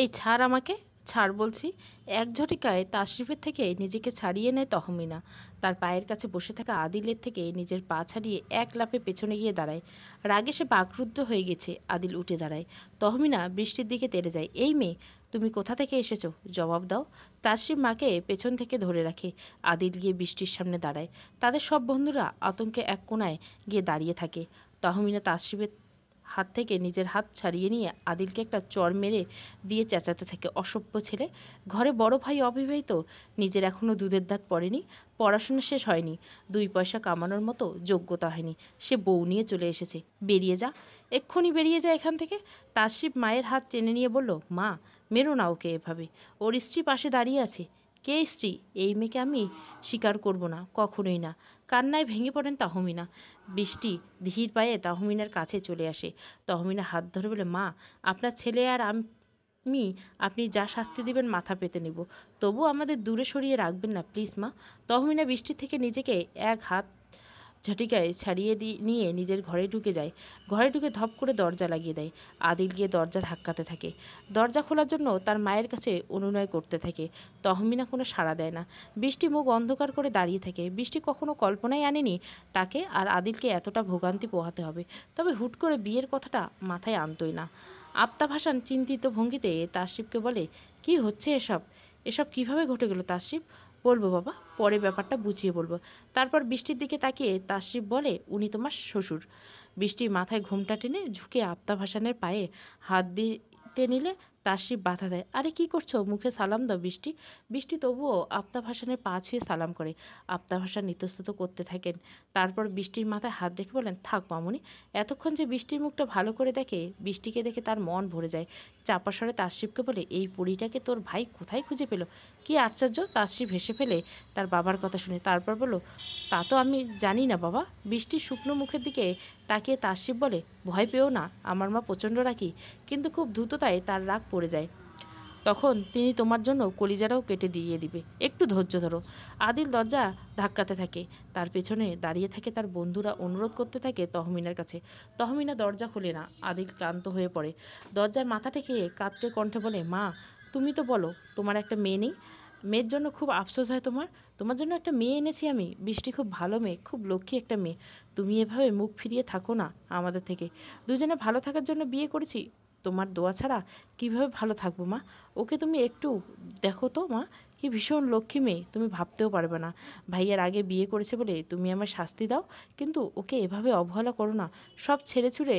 এই ছাড় আমাকে ছাড় বলছি এক ঝটিকায় তাশরিফের থেকে নিজেকে ছাড়িয়ে নেয় তহমিনা তার পায়ের কাছে বসে থাকা আদিলের থেকে নিজের পা ছাড়িয়ে এক লাফে পেছনে গিয়ে দাঁড়ায় রাগে সে বাকরুদ্ধ হয়ে গেছে আদিল উঠে দাঁড়ায় তহমিনা বৃষ্টির দিকে তেড়ে যায় এই মেয়ে তুমি কোথা থেকে এসেছো জবাব দাও তাশরিফ মাকে পেছন থেকে ধরে রাখে আদিল গিয়ে বৃষ্টির সামনে দাঁড়ায় তাদের সব বন্ধুরা আতঙ্কে এক কোনায় গিয়ে দাঁড়িয়ে থাকে তহমিনা তাশরিফের হাত থেকে নিজের হাত ছাড়িয়ে নিয়ে আদিলকে একটা চর মেরে দিয়ে চেঁচাতে থাকে অসভ্য ছেলে ঘরে বড় ভাই অবিবাহিত নিজের এখনও দুধের দাঁত পড়েনি পড়াশোনা শেষ হয়নি দুই পয়সা কামানোর মতো যোগ্যতা হয়নি সে বউ নিয়ে চলে এসেছে বেরিয়ে যা এক্ষুনি বেরিয়ে যা এখান থেকে তাসিব মায়ের হাত টেনে নিয়ে বলল মা মেরো না ওকে এভাবে ওর স্ত্রী পাশে দাঁড়িয়ে আছে কে স্ত্রী এই মেয়েকে আমি স্বীকার করব না কখনোই না কান্নায় ভেঙে পড়েন তাহমিনা বৃষ্টি ধীর পায়ে তাহমিনার কাছে চলে আসে তহমিনা হাত ধরে বলে মা আপনার ছেলে আর আমি আপনি যা শাস্তি দিবেন মাথা পেতে নিব তবু আমাদের দূরে সরিয়ে রাখবেন না প্লিজ মা তহমিনা বৃষ্টি থেকে নিজেকে এক হাত ঝটিকায় ছাড়িয়ে নিয়ে নিজের ঘরে ঢুকে যায় ঘরে ঢুকে ধপ করে দরজা লাগিয়ে দেয় আদিল গিয়ে দরজা ধাক্কাতে থাকে দরজা খোলার জন্য তার মায়ের কাছে অনুনয় করতে থাকে তহমিনা কোনো সাড়া দেয় না বৃষ্টি মুখ অন্ধকার করে দাঁড়িয়ে থাকে বৃষ্টি কখনো কল্পনায় আনেনি তাকে আর আদিলকে এতটা ভোগান্তি পোহাতে হবে তবে হুট করে বিয়ের কথাটা মাথায় আনতই না আপ্তা ভাসান চিন্তিত ভঙ্গিতে তাসিফকে বলে কি হচ্ছে এসব এসব কিভাবে ঘটে গেল তাসিফ বলবো বাবা পরে ব্যাপারটা বুঝিয়ে বলবো তারপর বৃষ্টির দিকে তাকিয়ে তাশরিফ বলে উনি তোমার শ্বশুর বৃষ্টি মাথায় ঘুমটা টেনে ঝুঁকে আপ্তা ভাসানের পায়ে হাত দিতে নিলে তাশরিফ বাধা দেয় আরে কি করছো মুখে সালাম দাও বৃষ্টি বৃষ্টি তবুও আপ্তা ভাসানের পা ছুঁয়ে সালাম করে আপ্তা হাসান নিতস্তত করতে থাকেন তারপর বৃষ্টির মাথায় হাত রেখে বলেন থাক মামুনি এতক্ষণ যে বৃষ্টির মুখটা ভালো করে দেখে বৃষ্টিকে দেখে তার মন ভরে যায় চাপা স্বরে বলে এই পুরীটাকে তোর ভাই কোথায় খুঁজে পেল কি আশ্চর্য তাসিফ হেসে ফেলে তার বাবার কথা শুনে তারপর বলো তা তো আমি জানি না বাবা বৃষ্টির শুকনো মুখের দিকে তাকিয়ে তাসিফ বলে ভয় পেও না আমার মা প্রচণ্ড রাখি কিন্তু খুব দ্রুততায় তার রাগ পড়ে যায় তখন তিনি তোমার জন্য কলিজারাও কেটে দিয়ে দিবে একটু ধৈর্য ধরো আদিল দরজা ধাক্কাতে থাকে তার পেছনে দাঁড়িয়ে থাকে তার বন্ধুরা অনুরোধ করতে থাকে তহমিনার কাছে তহমিনা দরজা খোলে না আদিল ক্লান্ত হয়ে পড়ে দরজায় মাথা ঠেকে কাত্রে কণ্ঠে বলে মা তুমি তো বলো তোমার একটা মেয়ে নেই মেয়ের জন্য খুব আফসোস হয় তোমার তোমার জন্য একটা মেয়ে এনেছি আমি বৃষ্টি খুব ভালো মেয়ে খুব লক্ষ্মী একটা মেয়ে তুমি এভাবে মুখ ফিরিয়ে থাকো না আমাদের থেকে দুজনে ভালো থাকার জন্য বিয়ে করেছি তোমার দোয়া ছাড়া কীভাবে ভালো থাকবো মা ওকে তুমি একটু দেখো তো মা কি ভীষণ লক্ষ্মী মেয়ে তুমি ভাবতেও পারবে না ভাইয়ের আগে বিয়ে করেছে বলে তুমি আমার শাস্তি দাও কিন্তু ওকে এভাবে অবহেলা করো না সব ছেড়ে ছুড়ে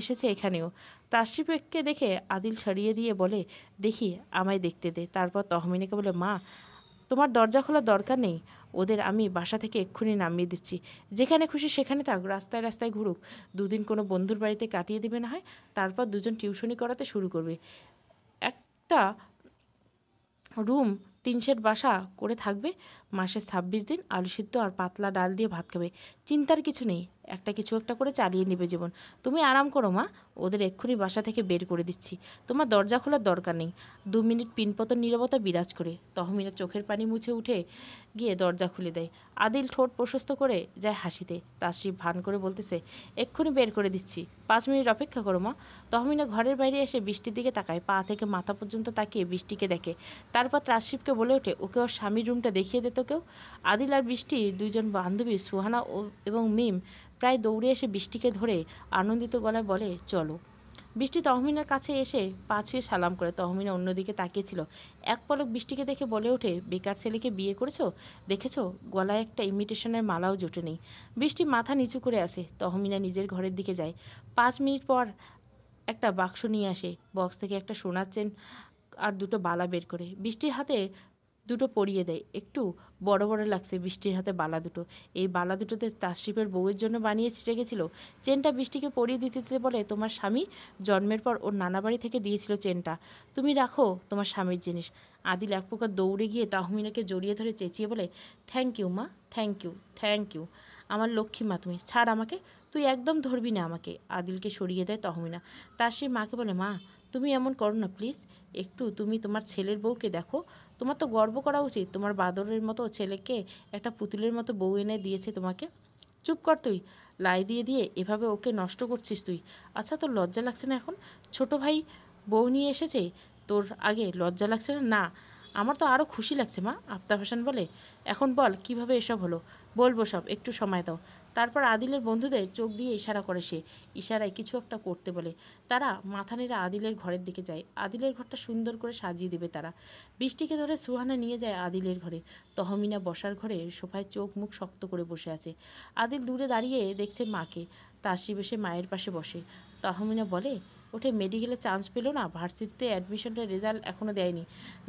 এসেছে এখানেও তাশরিফকে দেখে আদিল সরিয়ে দিয়ে বলে দেখি আমায় দেখতে দে তারপর তহমিনীকে বলে মা তোমার দরজা খোলার দরকার নেই ওদের আমি বাসা থেকে এক্ষুনি নামিয়ে দিচ্ছি যেখানে খুশি সেখানে থাক রাস্তায় রাস্তায় ঘুরুক দুদিন কোনো বন্ধুর বাড়িতে কাটিয়ে দেবে না হয় তারপর দুজন টিউশনি করাতে শুরু করবে একটা রুম টিনশেড বাসা করে থাকবে মাসে ২৬ দিন আলু সিদ্ধ আর পাতলা ডাল দিয়ে ভাত খাবে চিন্তার কিছু নেই একটা কিছু একটা করে চালিয়ে নেবে জীবন তুমি আরাম করো মা ওদের এক্ষুনি বাসা থেকে বের করে দিচ্ছি তোমার দরজা খোলার দরকার নেই দু মিনিট পিনপতন নিরবতা বিরাজ করে তহমিনা চোখের পানি মুছে উঠে গিয়ে দরজা খুলে দেয় আদিল ঠোঁট প্রশস্ত করে যায় হাসিতে শিব ভান করে বলতেছে এক্ষুনি বের করে দিচ্ছি পাঁচ মিনিট অপেক্ষা করো মা তহমিনা ঘরের বাইরে এসে বৃষ্টির দিকে তাকায় পা থেকে মাথা পর্যন্ত তাকিয়ে বৃষ্টিকে দেখে তারপর তাসিফকে বলে ওঠে ওকে ওর স্বামীর রুমটা দেখিয়ে দিতে কেউ আদিল আর বৃষ্টি দুইজন বান্ধবী সুহানা ও এবং মিম প্রায় দৌড়ে এসে বৃষ্টিকে ধরে আনন্দিত গলায় বলে চলো বৃষ্টি তহমিনার কাছে এসে পা ছুঁয়ে সালাম করে তহমিনা অন্যদিকে তাকিয়েছিল এক পলক বৃষ্টিকে দেখে বলে ওঠে বেকার ছেলেকে বিয়ে করেছো দেখেছো গলায় একটা ইমিটেশনের মালাও জোটে নেই বৃষ্টি মাথা নিচু করে আসে তহমিনা নিজের ঘরের দিকে যায় পাঁচ মিনিট পর একটা বাক্স নিয়ে আসে বক্স থেকে একটা সোনার চেন আর দুটো বালা বের করে বৃষ্টির হাতে দুটো পরিয়ে দেয় একটু বড় বড় লাগছে বৃষ্টির হাতে বালা দুটো এই বালা দুটোতে তাশরিফের বউয়ের জন্য বানিয়ে রেখেছিল চেনটা বৃষ্টিকে পরিয়ে দিতে দিতে বলে তোমার স্বামী জন্মের পর ওর নানা বাড়ি থেকে দিয়েছিল চেনটা তুমি রাখো তোমার স্বামীর জিনিস আদিল এক পোকা দৌড়ে গিয়ে তাহমিনাকে জড়িয়ে ধরে চেঁচিয়ে বলে থ্যাংক ইউ মা থ্যাংক ইউ থ্যাংক ইউ আমার লক্ষ্মী মা তুমি ছাড় আমাকে তুই একদম ধরবি না আমাকে আদিলকে সরিয়ে দেয় তহমিনা তার সেই মাকে বলে মা তুমি এমন করো না প্লিজ একটু তুমি তোমার ছেলের বউকে দেখো তোমার তো গর্ব করা উচিত তোমার বাদরের মতো ছেলেকে একটা পুতুলের মতো বউ এনে দিয়েছে তোমাকে চুপ কর তুই লাই দিয়ে দিয়ে এভাবে ওকে নষ্ট করছিস তুই আচ্ছা তোর লজ্জা লাগছে না এখন ছোট ভাই বউ নিয়ে এসেছে তোর আগে লজ্জা লাগছে না না আমার তো আরও খুশি লাগছে মা আফতাব হাসান বলে এখন বল কিভাবে এসব হলো বলবো সব একটু সময় দাও তারপর আদিলের বন্ধুদের চোখ দিয়ে ইশারা করে সে ইশারায় কিছু একটা করতে বলে তারা মাথা নেড়ে আদিলের ঘরের দিকে যায় আদিলের ঘরটা সুন্দর করে সাজিয়ে দেবে তারা বৃষ্টিকে ধরে সুহানা নিয়ে যায় আদিলের ঘরে তহমিনা বসার ঘরে সোফায় চোখ মুখ শক্ত করে বসে আছে আদিল দূরে দাঁড়িয়ে দেখছে মাকে তাসিব এসে মায়ের পাশে বসে তহমিনা বলে ওঠে মেডিকেলে চান্স পেল না ভার্সিটিতে অ্যাডমিশনটা রেজাল্ট এখনও দেয়নি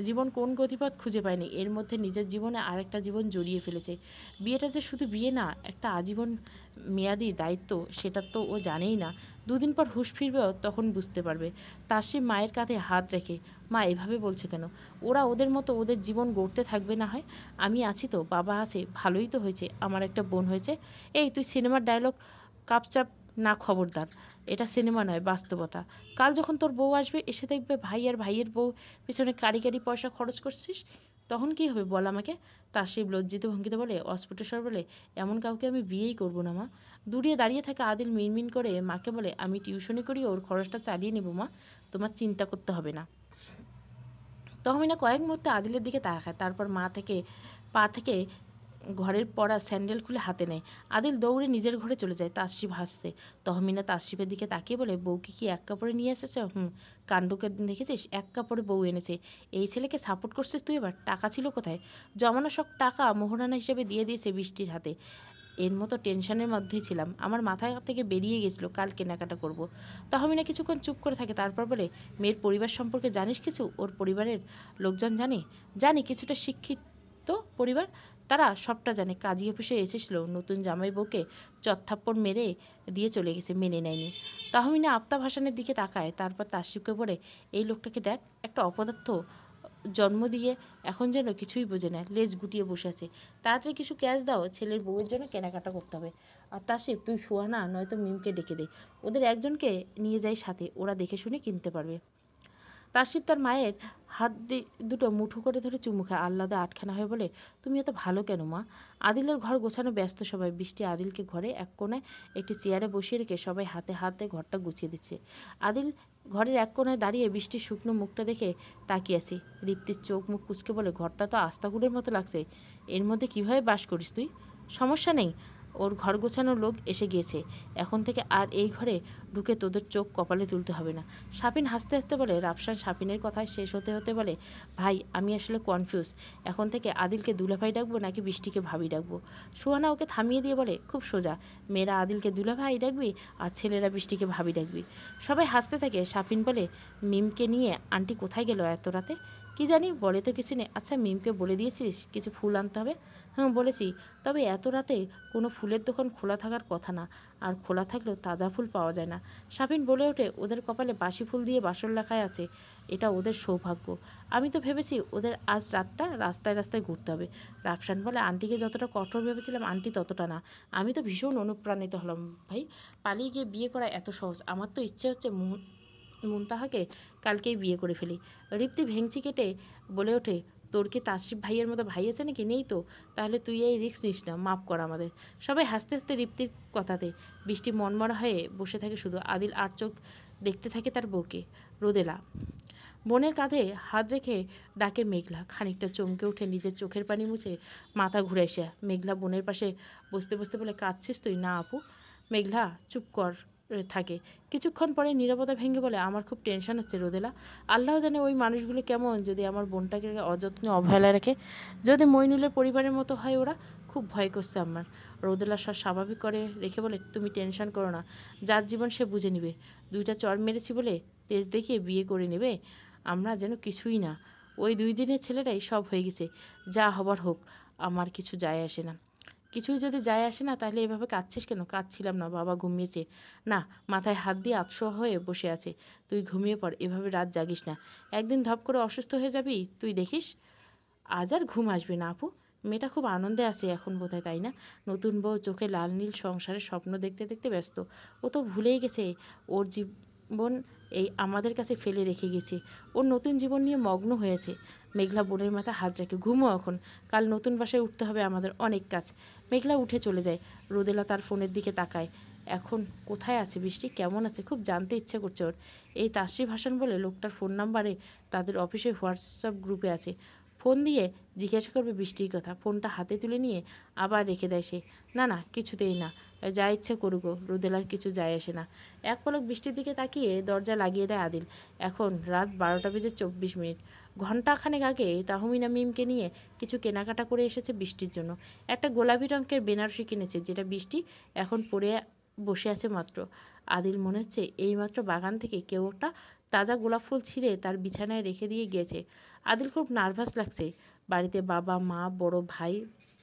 জীবন কোন গতিপথ খুঁজে পায়নি এর মধ্যে নিজের জীবনে আরেকটা জীবন জড়িয়ে ফেলেছে বিয়েটা যে শুধু বিয়ে না একটা আজীবন মেয়াদি দায়িত্ব সেটা তো ও জানেই না দুদিন পর হুশ ফিরবেও তখন বুঝতে পারবে তার সে মায়ের কাঁধে হাত রেখে মা এভাবে বলছে কেন ওরা ওদের মতো ওদের জীবন গড়তে থাকবে না হয় আমি আছি তো বাবা আছে ভালোই তো হয়েছে আমার একটা বোন হয়েছে এই তুই সিনেমার ডায়লগ কাপচাপ না খবরদার এটা সিনেমা নয় বাস্তবতা কাল যখন তোর বউ আসবে এসে দেখবে ভাই আর ভাইয়ের বউ পিছনে কারি পয়সা খরচ করছিস তখন কি হবে বল আমাকে তার সেই লজ্জিত ভঙ্গিতে বলে অস্ফুটেশ্বর বলে এমন কাউকে আমি বিয়েই করবো না মা দূরে দাঁড়িয়ে থাকা আদিল মিনমিন করে মাকে বলে আমি টিউশনি করি ওর খরচটা চালিয়ে নেবো মা তোমার চিন্তা করতে হবে না তহমিনা কয়েক মুহূর্তে আদিলের দিকে তাকায় তারপর মা থেকে পা থেকে ঘরের পরা স্যান্ডেল খুলে হাতে নেয় আদিল দৌড়ে নিজের ঘরে চলে যায় তাসরিফ হাসছে তহমিনা তাসরিফের দিকে তাকিয়ে বলে বউকে কি এক কাপড়ে নিয়ে এসেছে হুম কাণ্ডকে দেখেছিস এক কাপড়ে বউ এনেছে এই ছেলেকে সাপোর্ট করছিস তুই এবার টাকা ছিল কোথায় জমানো সব টাকা মোহরানা হিসেবে দিয়ে দিয়েছে বৃষ্টির হাতে এর মতো টেনশনের মধ্যেই ছিলাম আমার মাথা থেকে বেরিয়ে গেছিলো কাল কেনাকাটা করব। তহমিনা কিছুক্ষণ চুপ করে থাকে তারপর বলে মেয়ের পরিবার সম্পর্কে জানিস কিছু ওর পরিবারের লোকজন জানে জানি কিছুটা শিক্ষিত পরিবার তারা সবটা জানে কাজী অফিসে এসেছিল নতুন জামাই বউকে চত্থাপ্পড় মেরে দিয়ে চলে গেছে মেনে নেয়নি তাহমিনা আফতাব হাসানের দিকে তাকায় তারপর তাসিফকে পড়ে এই লোকটাকে দেখ একটা অপদার্থ জন্ম দিয়ে এখন যেন কিছুই বোঝে না লেজ গুটিয়ে বসে আছে তাড়াতাড়ি কিছু ক্যাশ দাও ছেলের বউয়ের জন্য কেনাকাটা করতে হবে আর তাসিফ তুই শোয়া না নয়তো মিমকে ডেকে দে ওদের একজনকে নিয়ে যাই সাথে ওরা দেখে শুনে কিনতে পারবে তাসিফ তার মায়ের হাত দুটো মুঠো করে ধরে চুমু খায় আহ্লাদে আটখানা হয়ে বলে তুমি এত ভালো কেন মা আদিলের ঘর গোছানো ব্যস্ত সবাই বৃষ্টি আদিলকে ঘরে এক কোণায় একটি চেয়ারে বসিয়ে রেখে সবাই হাতে হাতে ঘরটা গুছিয়ে দিচ্ছে আদিল ঘরের এক কোণায় দাঁড়িয়ে বৃষ্টির শুকনো মুখটা দেখে তাকিয়েছি রিপ্তির চোখ মুখ কুচকে বলে ঘরটা তো আস্তাগুলোর মতো লাগছে এর মধ্যে কীভাবে বাস করিস তুই সমস্যা নেই ওর ঘর গোছানোর লোক এসে গিয়েছে এখন থেকে আর এই ঘরে ঢুকে তোদের চোখ কপালে তুলতে হবে না সাপিন হাসতে হাসতে বলে রাফসান সাপিনের কথা শেষ হতে হতে বলে ভাই আমি আসলে কনফিউজ এখন থেকে আদিলকে দুলাভাই ডাকবো নাকি বৃষ্টিকে ভাবি ডাকবো সুহানা ওকে থামিয়ে দিয়ে বলে খুব সোজা মেয়েরা আদিলকে দুলাভাই ডাকবি আর ছেলেরা বৃষ্টিকে ভাবি ডাকবি সবাই হাসতে থাকে সাপিন বলে মিমকে নিয়ে আন্টি কোথায় গেল এত রাতে কি জানি বলে তো কিছু নেই আচ্ছা মিমকে বলে দিয়েছিস কিছু ফুল আনতে হবে হ্যাঁ বলেছি তবে এত রাতে কোনো ফুলের দোকান খোলা থাকার কথা না আর খোলা থাকলেও তাজা ফুল পাওয়া যায় না সাফিন বলে ওঠে ওদের কপালে বাসি ফুল দিয়ে বাসন লেখায় আছে এটা ওদের সৌভাগ্য আমি তো ভেবেছি ওদের আজ রাতটা রাস্তায় রাস্তায় ঘুরতে হবে রাফসান বলে আন্টিকে যতটা কঠোর ভেবেছিলাম আন্টি ততটা না আমি তো ভীষণ অনুপ্রাণিত হলাম ভাই পালিয়ে গিয়ে বিয়ে করা এত সহজ আমার তো ইচ্ছে হচ্ছে মুন মুনতাহাকে কালকেই বিয়ে করে ফেলি রিপ্তি ভেংচি কেটে বলে ওঠে তোর কি তাসিফ ভাইয়ের মতো ভাই আছে নাকি নেই তো তাহলে তুই এই রিক্স নিস না মাফ কর আমাদের সবাই হাসতে হাসতে রিপ্তির কথাতে বৃষ্টি মনমরা হয়ে বসে থাকে শুধু আদিল আর চোখ দেখতে থাকে তার বউকে রোদেলা বোনের কাঁধে হাত রেখে ডাকে মেঘলা খানিকটা চমকে উঠে নিজের চোখের পানি মুছে মাথা ঘুরে আসিয়া মেঘলা বোনের পাশে বসতে বসতে বলে কাঁদছিস তুই না আপু মেঘলা চুপ কর থাকে কিছুক্ষণ পরে নিরাপদা ভেঙে বলে আমার খুব টেনশন হচ্ছে রোদেলা আল্লাহ জানে ওই মানুষগুলো কেমন যদি আমার বোনটাকে অযত্নে অবহেলায় রাখে যদি মইনুলের পরিবারের মতো হয় ওরা খুব ভয় করছে আমার রোদেলা সব স্বাভাবিক করে রেখে বলে তুমি টেনশন করো না যার জীবন সে বুঝে নিবে দুইটা চর মেরেছি বলে তেজ দেখিয়ে বিয়ে করে নেবে আমরা যেন কিছুই না ওই দুই দিনের ছেলেটাই সব হয়ে গেছে যা হবার হোক আমার কিছু যায় আসে না কিছুই যদি যায় আসে না তাহলে এভাবে কাঁদছিস কেন কাঁদছিলাম না বাবা ঘুমিয়েছে না মাথায় হাত দিয়ে আতশো হয়ে বসে আছে তুই ঘুমিয়ে পড় এভাবে রাত জাগিস না একদিন ধপ করে অসুস্থ হয়ে যাবি তুই দেখিস আজ আর ঘুম আসবে না আপু মেয়েটা খুব আনন্দে আছে এখন বোধহয় তাই না নতুন বউ চোখে লাল নীল সংসারের স্বপ্ন দেখতে দেখতে ব্যস্ত ও তো ভুলেই গেছে ওর জীবন এই আমাদের কাছে ফেলে রেখে গেছে ওর নতুন জীবন নিয়ে মগ্ন হয়েছে মেঘলা বোনের মাথা হাত রেখে ঘুমো এখন কাল নতুন বাসায় উঠতে হবে আমাদের অনেক কাজ মেঘলা উঠে চলে যায় রোদেলা তার ফোনের দিকে তাকায় এখন কোথায় আছে বৃষ্টি কেমন আছে খুব জানতে ইচ্ছে করছে ওর এই তাশ্রী ভাসান বলে লোকটার ফোন নাম্বারে তাদের অফিসে হোয়াটসঅ্যাপ গ্রুপে আছে ফোন দিয়ে জিজ্ঞাসা করবে বৃষ্টির কথা ফোনটা হাতে তুলে নিয়ে আবার রেখে দেয় সে না না কিছুতেই না যা ইচ্ছে করুকো রুদেলার কিছু যায় আসে না এক পলক বৃষ্টির দিকে তাকিয়ে দরজা লাগিয়ে দেয় আদিল এখন রাত বারোটা বেজে চব্বিশ মিনিট ঘণ্টাখানেক আগে তাহমিনা মিমকে নিয়ে কিছু কেনাকাটা করে এসেছে বৃষ্টির জন্য একটা গোলাপি রঙের বেনারসি কিনেছে যেটা বৃষ্টি এখন পরে বসে আছে মাত্র আদিল মনে হচ্ছে এইমাত্র বাগান থেকে কেউ একটা তাজা গোলাপ ফুল ছিঁড়ে তার বিছানায় রেখে দিয়ে গিয়েছে আদিল খুব নার্ভাস লাগছে বাড়িতে বাবা মা বড় ভাই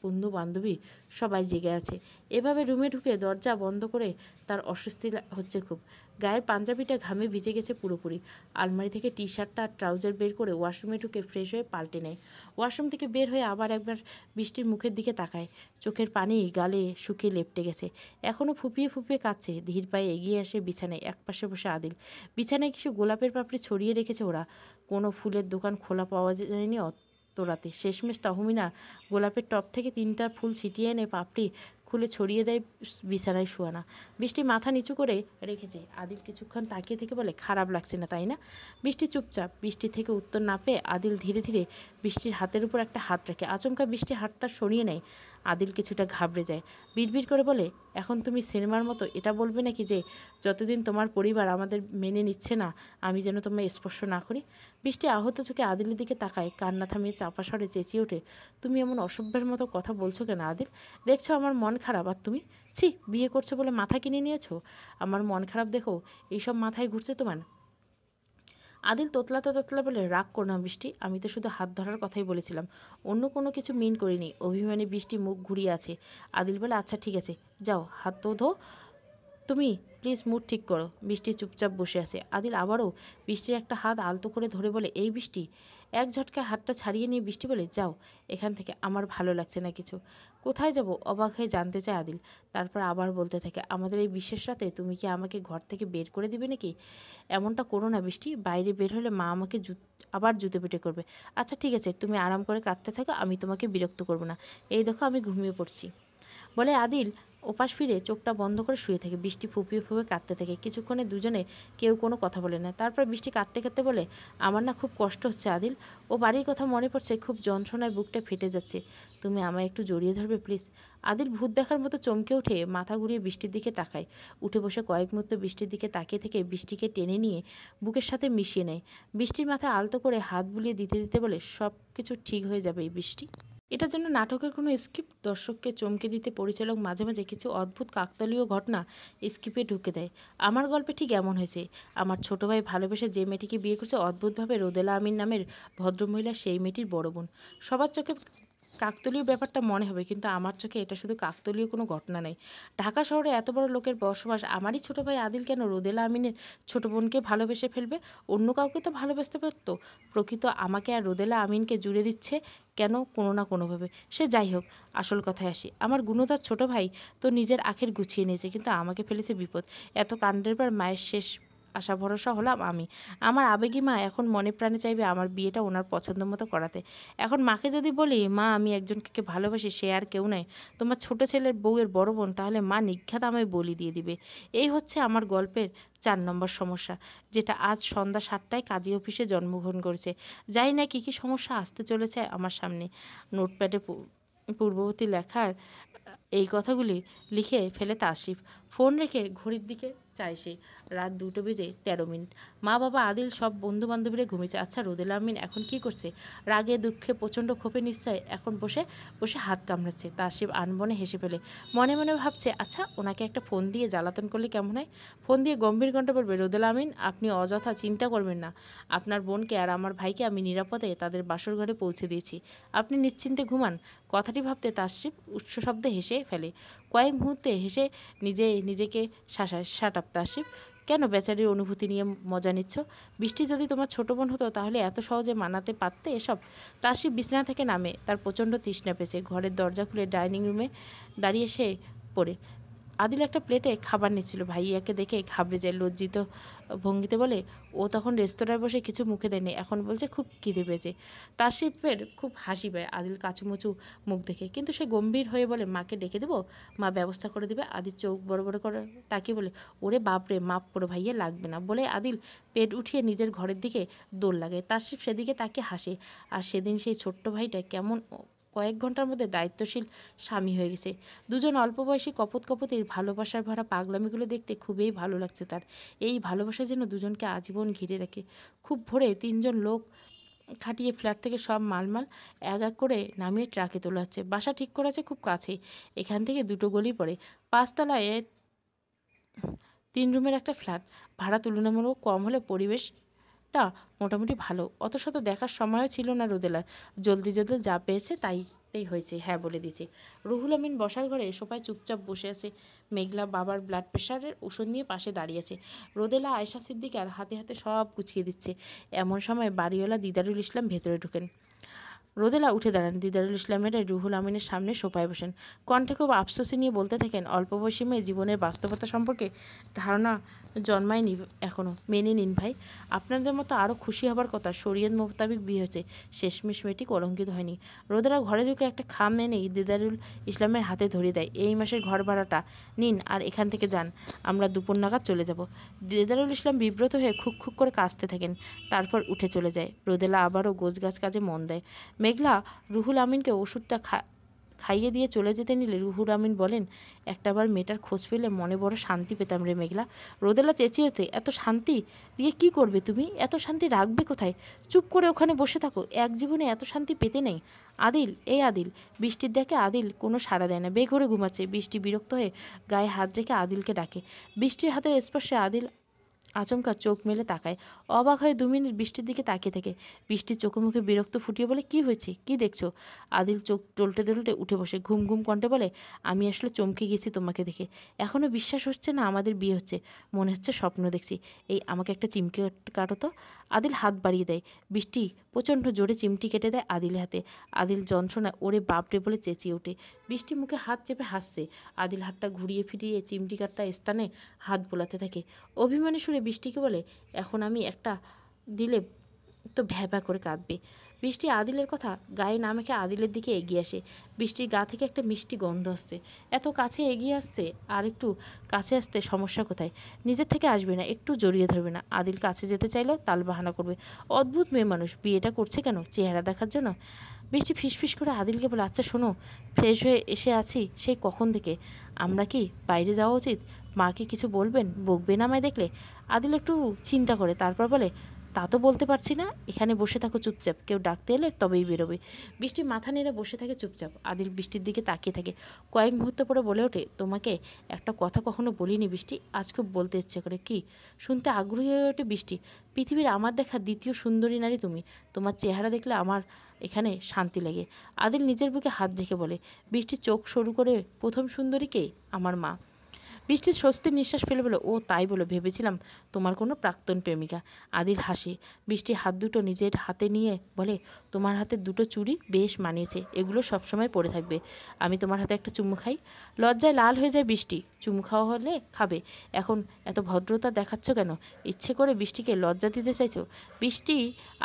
বন্ধু বান্ধবী সবাই জেগে আছে এভাবে রুমে ঢুকে দরজা বন্ধ করে তার অস্বস্তি হচ্ছে খুব গায়ের পাঞ্জাবিটা ঘামে ভিজে গেছে পুরোপুরি আলমারি থেকে টি শার্টটা আর ট্রাউজার বের করে ওয়াশরুমে ঢুকে ফ্রেশ হয়ে পাল্টে নেয় ওয়াশরুম থেকে বের হয়ে আবার একবার বৃষ্টির মুখের দিকে তাকায় চোখের পানি গালে শুকিয়ে লেপটে গেছে এখনও ফুপিয়ে ফুপিয়ে কাঁদছে ধীর পায়ে এগিয়ে আসে বিছানায় একপাশে বসে আদিল বিছানায় কিছু গোলাপের পাপড়ি ছড়িয়ে রেখেছে ওরা কোনো ফুলের দোকান খোলা পাওয়া যায়নি তোলাতে শেষমেশ তহমিনা গোলাপের টপ থেকে তিনটা ফুল ছিটিয়ে এনে পাপড়ি খুলে ছড়িয়ে দেয় বিছানায় শোয়ানা বৃষ্টি মাথা নিচু করে রেখেছে আদিল কিছুক্ষণ তাকিয়ে থেকে বলে খারাপ লাগছে না তাই না বৃষ্টি চুপচাপ বৃষ্টি থেকে উত্তর না পেয়ে আদিল ধীরে ধীরে বৃষ্টির হাতের উপর একটা হাত রাখে আচমকা বৃষ্টি হাতটা সরিয়ে নেয় আদিল কিছুটা ঘাবড়ে যায় বিড়বিড় করে বলে এখন তুমি সিনেমার মতো এটা বলবে নাকি যে যতদিন তোমার পরিবার আমাদের মেনে নিচ্ছে না আমি যেন তোমায় স্পর্শ না করি বৃষ্টি আহত চোখে আদিলের দিকে তাকায় কান্না থামিয়ে চাপা স্বরে চেঁচিয়ে ওঠে তুমি এমন অসভ্যের মতো কথা বলছো কেন আদিল দেখছো আমার মন খারাপ আর তুমি ছি বিয়ে করছো বলে মাথা কিনে নিয়েছো আমার মন খারাপ দেখো এইসব মাথায় ঘুরছে তোমার আদিল তোতলাতে তোতলা বলে রাগ করো বৃষ্টি আমি তো শুধু হাত ধরার কথাই বলেছিলাম অন্য কোনো কিছু মিন করিনি অভিমানী বৃষ্টি মুখ ঘুরিয়ে আছে আদিল বলে আচ্ছা ঠিক আছে যাও হাত তো ধো তুমি প্লিজ মুড ঠিক করো বৃষ্টি চুপচাপ বসে আছে আদিল আবারও বৃষ্টির একটা হাত আলতো করে ধরে বলে এই বৃষ্টি এক ঝটকা হাতটা ছাড়িয়ে নিয়ে বৃষ্টি বলে যাও এখান থেকে আমার ভালো লাগছে না কিছু কোথায় যাব অবাক হয়ে জানতে চায় আদিল তারপর আবার বলতে থাকে আমাদের এই বিশেষ রাতে তুমি কি আমাকে ঘর থেকে বের করে দিবে নাকি এমনটা করো না বৃষ্টি বাইরে বের হলে মা আমাকে জু আবার জুতে পিটে করবে আচ্ছা ঠিক আছে তুমি আরাম করে কাঁদতে থাকো আমি তোমাকে বিরক্ত করব না এই দেখো আমি ঘুমিয়ে পড়ছি বলে আদিল ওপাশ ফিরে চোখটা বন্ধ করে শুয়ে থাকে বৃষ্টি ফুপিয়ে ফুপিয়ে কাঁদতে থাকে কিছুক্ষণে দুজনে কেউ কোনো কথা বলে না তারপর বৃষ্টি কাঁদতে কাঁদতে বলে আমার না খুব কষ্ট হচ্ছে আদিল ও বাড়ির কথা মনে পড়ছে খুব যন্ত্রণায় বুকটা ফেটে যাচ্ছে তুমি আমায় একটু জড়িয়ে ধরবে প্লিজ আদিল ভূত দেখার মতো চমকে উঠে মাথা ঘুরিয়ে বৃষ্টির দিকে তাকায় উঠে বসে কয়েক মুহূর্ত বৃষ্টির দিকে তাকিয়ে থেকে বৃষ্টিকে টেনে নিয়ে বুকের সাথে মিশিয়ে নেয় বৃষ্টির মাথায় আলতো করে হাত বুলিয়ে দিতে দিতে বলে সব কিছু ঠিক হয়ে যাবে এই বৃষ্টি এটা যেন নাটকের কোনো স্ক্রিপ্ট দর্শককে চমকে দিতে পরিচালক মাঝে মাঝে কিছু অদ্ভুত কাকতালীয় ঘটনা স্ক্রিপ্টে ঢুকে দেয় আমার গল্পে ঠিক এমন হয়েছে আমার ছোটো ভাই ভালোবেসে যে মেয়েটিকে বিয়ে করছে অদ্ভুতভাবে রোদেলা আমিন নামের ভদ্রমহিলা সেই মেয়েটির বড় বোন সবার চোখে কাকতলীয় ব্যাপারটা মনে হবে কিন্তু আমার চোখে এটা শুধু কাকতলীয় কোনো ঘটনা নেই ঢাকা শহরে এত বড় লোকের বসবাস আমারই ছোট ভাই আদিল কেন রোদেলা আমিনের ছোট বোনকে ভালোবেসে ফেলবে অন্য কাউকে তো ভালোবাসতে পারত প্রকৃত আমাকে আর রোদেলা আমিনকে জুড়ে দিচ্ছে কেন কোনো না কোনোভাবে সে যাই হোক আসল কথায় আসি আমার গুণতার ছোট ভাই তো নিজের আখের গুছিয়ে নিয়েছে কিন্তু আমাকে ফেলেছে বিপদ এত কাণ্ডের পর মায়ের শেষ আশা ভরসা হলাম আমি আমার আবেগী মা এখন মনে প্রাণে চাইবে আমার বিয়েটা ওনার পছন্দ মতো করাতে এখন মাকে যদি বলি মা আমি একজনকে ভালোবাসি সে আর কেউ নাই তোমার ছোট ছেলের বউয়ের বড় বোন তাহলে মা নিখ্যাত আমায় বলি দিয়ে দিবে এই হচ্ছে আমার গল্পের চার নম্বর সমস্যা যেটা আজ সন্ধ্যা সাতটায় কাজী অফিসে জন্মগ্রহণ করেছে যাই না কী কী সমস্যা আসতে চলেছে আমার সামনে নোটপ্যাডে পূর্ববর্তী লেখার এই কথাগুলি লিখে ফেলে তাসিফ ফোন রেখে ঘড়ির দিকে চাইছে রাত দুটো বেজে তেরো মিনিট মা বাবা আদিল সব বন্ধু বান্ধবীরা ঘুমিয়েছে আচ্ছা রোদেলা আমিন এখন কি করছে রাগে দুঃখে প্রচণ্ড ক্ষোভে নিশ্চয় এখন বসে বসে হাত কামড়াচ্ছে তার শিব আনবনে হেসে ফেলে মনে মনে ভাবছে আচ্ছা ওনাকে একটা ফোন দিয়ে জ্বালাতন করলে কেমন হয় ফোন দিয়ে গম্ভীর ঘণ্টা পড়বে রোদেলা আমিন আপনি অযথা চিন্তা করবেন না আপনার বোনকে আর আমার ভাইকে আমি নিরাপদে তাদের বাসর ঘরে পৌঁছে দিয়েছি আপনি নিশ্চিন্তে ঘুমান কথাটি ভাবতে তার শিব উচ্চ শব্দে হেসে ফেলে কয়েক মুহূর্তে হেসে নিজে নিজেকে শাসায় শাট আপ শিব কেন বেচারির অনুভূতি নিয়ে মজা নিচ্ছ বৃষ্টি যদি তোমার ছোট বোন হতো তাহলে এত সহজে মানাতে পারতে এসব তাসি বিছানা থেকে নামে তার প্রচণ্ড তৃষ্ণা পেছে ঘরের দরজা খুলে ডাইনিং রুমে দাঁড়িয়ে সে পড়ে আদিল একটা প্লেটে খাবার নিচ্ছিল ভাইয়াকে দেখে ঘাবড়ে যায় লজ্জিত ভঙ্গিতে বলে ও তখন রেস্তোরাঁয় বসে কিছু মুখে দেয়নি এখন বলছে খুব খিদে পেয়েছে তার শিল্পের খুব হাসি পায় আদিল কাচুমুচু মুখ দেখে কিন্তু সে গম্ভীর হয়ে বলে মাকে ডেকে দেবো মা ব্যবস্থা করে দেবে আদিল চোখ বড় বড় করে তাকে বলে ওরে বাপরে মাপ করে ভাইয়া লাগবে না বলে আদিল পেট উঠিয়ে নিজের ঘরের দিকে দোল লাগে শিল্প সেদিকে তাকে হাসে আর সেদিন সেই ছোট্ট ভাইটা কেমন কয়েক ঘন্টার মধ্যে দায়িত্বশীল স্বামী হয়ে গেছে দুজন অল্প বয়সী কপত কপতের ভালোবাসার ভরা পাগলামিগুলো দেখতে খুবই ভালো লাগছে তার এই ভালোবাসা যেন দুজনকে আজীবন ঘিরে রাখে খুব ভোরে তিনজন লোক খাটিয়ে ফ্ল্যাট থেকে সব মালমাল এক এক করে নামিয়ে ট্রাকে তোলা হচ্ছে বাসা ঠিক করা আছে খুব কাছেই এখান থেকে দুটো গলি পড়ে পাঁচতলায় তিন রুমের একটা ফ্ল্যাট ভাড়া তুলনামূলক কম হলে পরিবেশ টা মোটামুটি ভালো অত শত দেখার সময়ও ছিল না রুদেলার জলদি জলদি যা পেয়েছে তাইতেই হয়েছে হ্যাঁ বলে দিয়েছে রুহুল আমিন বসার ঘরে সোফায় চুপচাপ বসে আছে মেঘলা বাবার ব্লাড প্রেশারের ওষুধ নিয়ে পাশে দাঁড়িয়ে আছে রোদেলা আয়সা সিদ্দিকার হাতে হাতে সব গুছিয়ে দিচ্ছে এমন সময় বাড়িওয়ালা দিদারুল ইসলাম ভেতরে ঢুকেন রোদেলা উঠে দাঁড়ান দিদারুল ইসলামের রুহুল আমিনের সামনে সোপায় বসেন কণ্ঠে খুব আফসোসে নিয়ে বলতে থাকেন অল্প বয়সী মেয়ে জীবনের বাস্তবতা সম্পর্কে ধারণা জন্মায়নি এখনও মেনে নিন ভাই আপনাদের মতো আরও খুশি হবার কথা শরীয়ত মোতাবিক বিয়ে হয়েছে শেষমেশ মেয়েটি কলঙ্কিত হয়নি রোদেলা ঘরে ঢুকে একটা খাম এনেই দিদারুল ইসলামের হাতে ধরিয়ে দেয় এই মাসের ঘর ভাড়াটা নিন আর এখান থেকে যান আমরা দুপুর নাগাদ চলে যাব দিদারুল ইসলাম বিব্রত হয়ে খুক খুক করে কাঁচতে থাকেন তারপর উঠে চলে যায় রোদেলা আবারও গাছ কাজে মন দেয় মেঘলা রুহুল আমিনকে ওষুধটা খাইয়ে দিয়ে চলে যেতে নিলে রুহুল আমিন বলেন একটাবার মেয়েটার খোঁজ পেলে মনে বড় শান্তি পেতাম রে মেঘলা রোদেলা চেঁচিয়েতে এত শান্তি দিয়ে কি করবে তুমি এত শান্তি রাখবে কোথায় চুপ করে ওখানে বসে থাকো এক জীবনে এত শান্তি পেতে নেই আদিল এই আদিল বৃষ্টির ডাকে আদিল কোনো সাড়া দেয় না বেঘরে ঘুমাচ্ছে বৃষ্টি বিরক্ত হয়ে গায়ে হাত রেখে আদিলকে ডাকে বৃষ্টির হাতের স্পর্শে আদিল আচমকা চোখ মেলে তাকায় অবাক হয়ে দু মিনিট বৃষ্টির দিকে তাকিয়ে থাকে বৃষ্টির চোখে মুখে বিরক্ত ফুটিয়ে বলে কি হয়েছে কি দেখছো আদিল চোখ টলটে টলটে উঠে বসে ঘুম ঘুম কণ্ঠে বলে আমি আসলে চমকে গেছি তোমাকে দেখে এখনও বিশ্বাস হচ্ছে না আমাদের বিয়ে হচ্ছে মনে হচ্ছে স্বপ্ন দেখছি এই আমাকে একটা চিমকে কাটো তো আদিল হাত বাড়িয়ে দেয় বৃষ্টি প্রচণ্ড জোরে চিমটি কেটে দেয় আদিল হাতে আদিল যন্ত্রণায় ওরে বাপরে বলে চেঁচিয়ে ওঠে বৃষ্টি মুখে হাত চেপে হাসছে আদিল হাতটা ঘুরিয়ে ফিরিয়ে চিমটি কাটটা স্থানে হাত বোলাতে থাকে অভিমানে সুরে বৃষ্টিকে বলে এখন আমি একটা দিলে তো ভ্যাভা করে কাঁদবে বৃষ্টি আদিলের কথা গায়ে না মেখে আদিলের দিকে এগিয়ে আসে বৃষ্টির গা থেকে একটা মিষ্টি গন্ধ আসছে এত কাছে এগিয়ে আসছে আর একটু কাছে আসতে সমস্যা কোথায় নিজের থেকে আসবে না একটু জড়িয়ে ধরবে না আদিল কাছে যেতে চাইলেও তাল বাহানা করবে অদ্ভুত মেয়ে মানুষ বিয়েটা করছে কেন চেহারা দেখার জন্য বৃষ্টি ফিসফিস করে আদিলকে বলে আচ্ছা শোনো ফ্রেশ হয়ে এসে আছি সেই কখন থেকে আমরা কি বাইরে যাওয়া উচিত মাকে কিছু বলবেন বকবে না আমায় দেখলে আদিল একটু চিন্তা করে তারপর বলে তা তো বলতে পারছি না এখানে বসে থাকো চুপচাপ কেউ ডাকতে এলে তবেই বেরোবে বৃষ্টি মাথা নেড়ে বসে থাকে চুপচাপ আদিল বৃষ্টির দিকে তাকিয়ে থাকে কয়েক মুহূর্ত পরে বলে ওঠে তোমাকে একটা কথা কখনো বলিনি বৃষ্টি আজ খুব বলতে ইচ্ছে করে কি শুনতে আগ্রহী হয়ে ওঠে বৃষ্টি পৃথিবীর আমার দেখা দ্বিতীয় সুন্দরী নারী তুমি তোমার চেহারা দেখলে আমার এখানে শান্তি লাগে আদিল নিজের বুকে হাত রেখে বলে বৃষ্টি চোখ সরু করে প্রথম সুন্দরী কে আমার মা বৃষ্টির স্বস্তির নিঃশ্বাস ফেলে বলে ও তাই বলো ভেবেছিলাম তোমার কোনো প্রাক্তন প্রেমিকা আদির হাসি বৃষ্টি হাত দুটো নিজের হাতে নিয়ে বলে তোমার হাতে দুটো চুড়ি বেশ মানিয়েছে এগুলো সবসময় পড়ে থাকবে আমি তোমার হাতে একটা চুমু খাই লজ্জায় লাল হয়ে যায় বৃষ্টি চুমু খাওয়া হলে খাবে এখন এত ভদ্রতা দেখাচ্ছ কেন ইচ্ছে করে বৃষ্টিকে লজ্জা দিতে চাইছো বৃষ্টি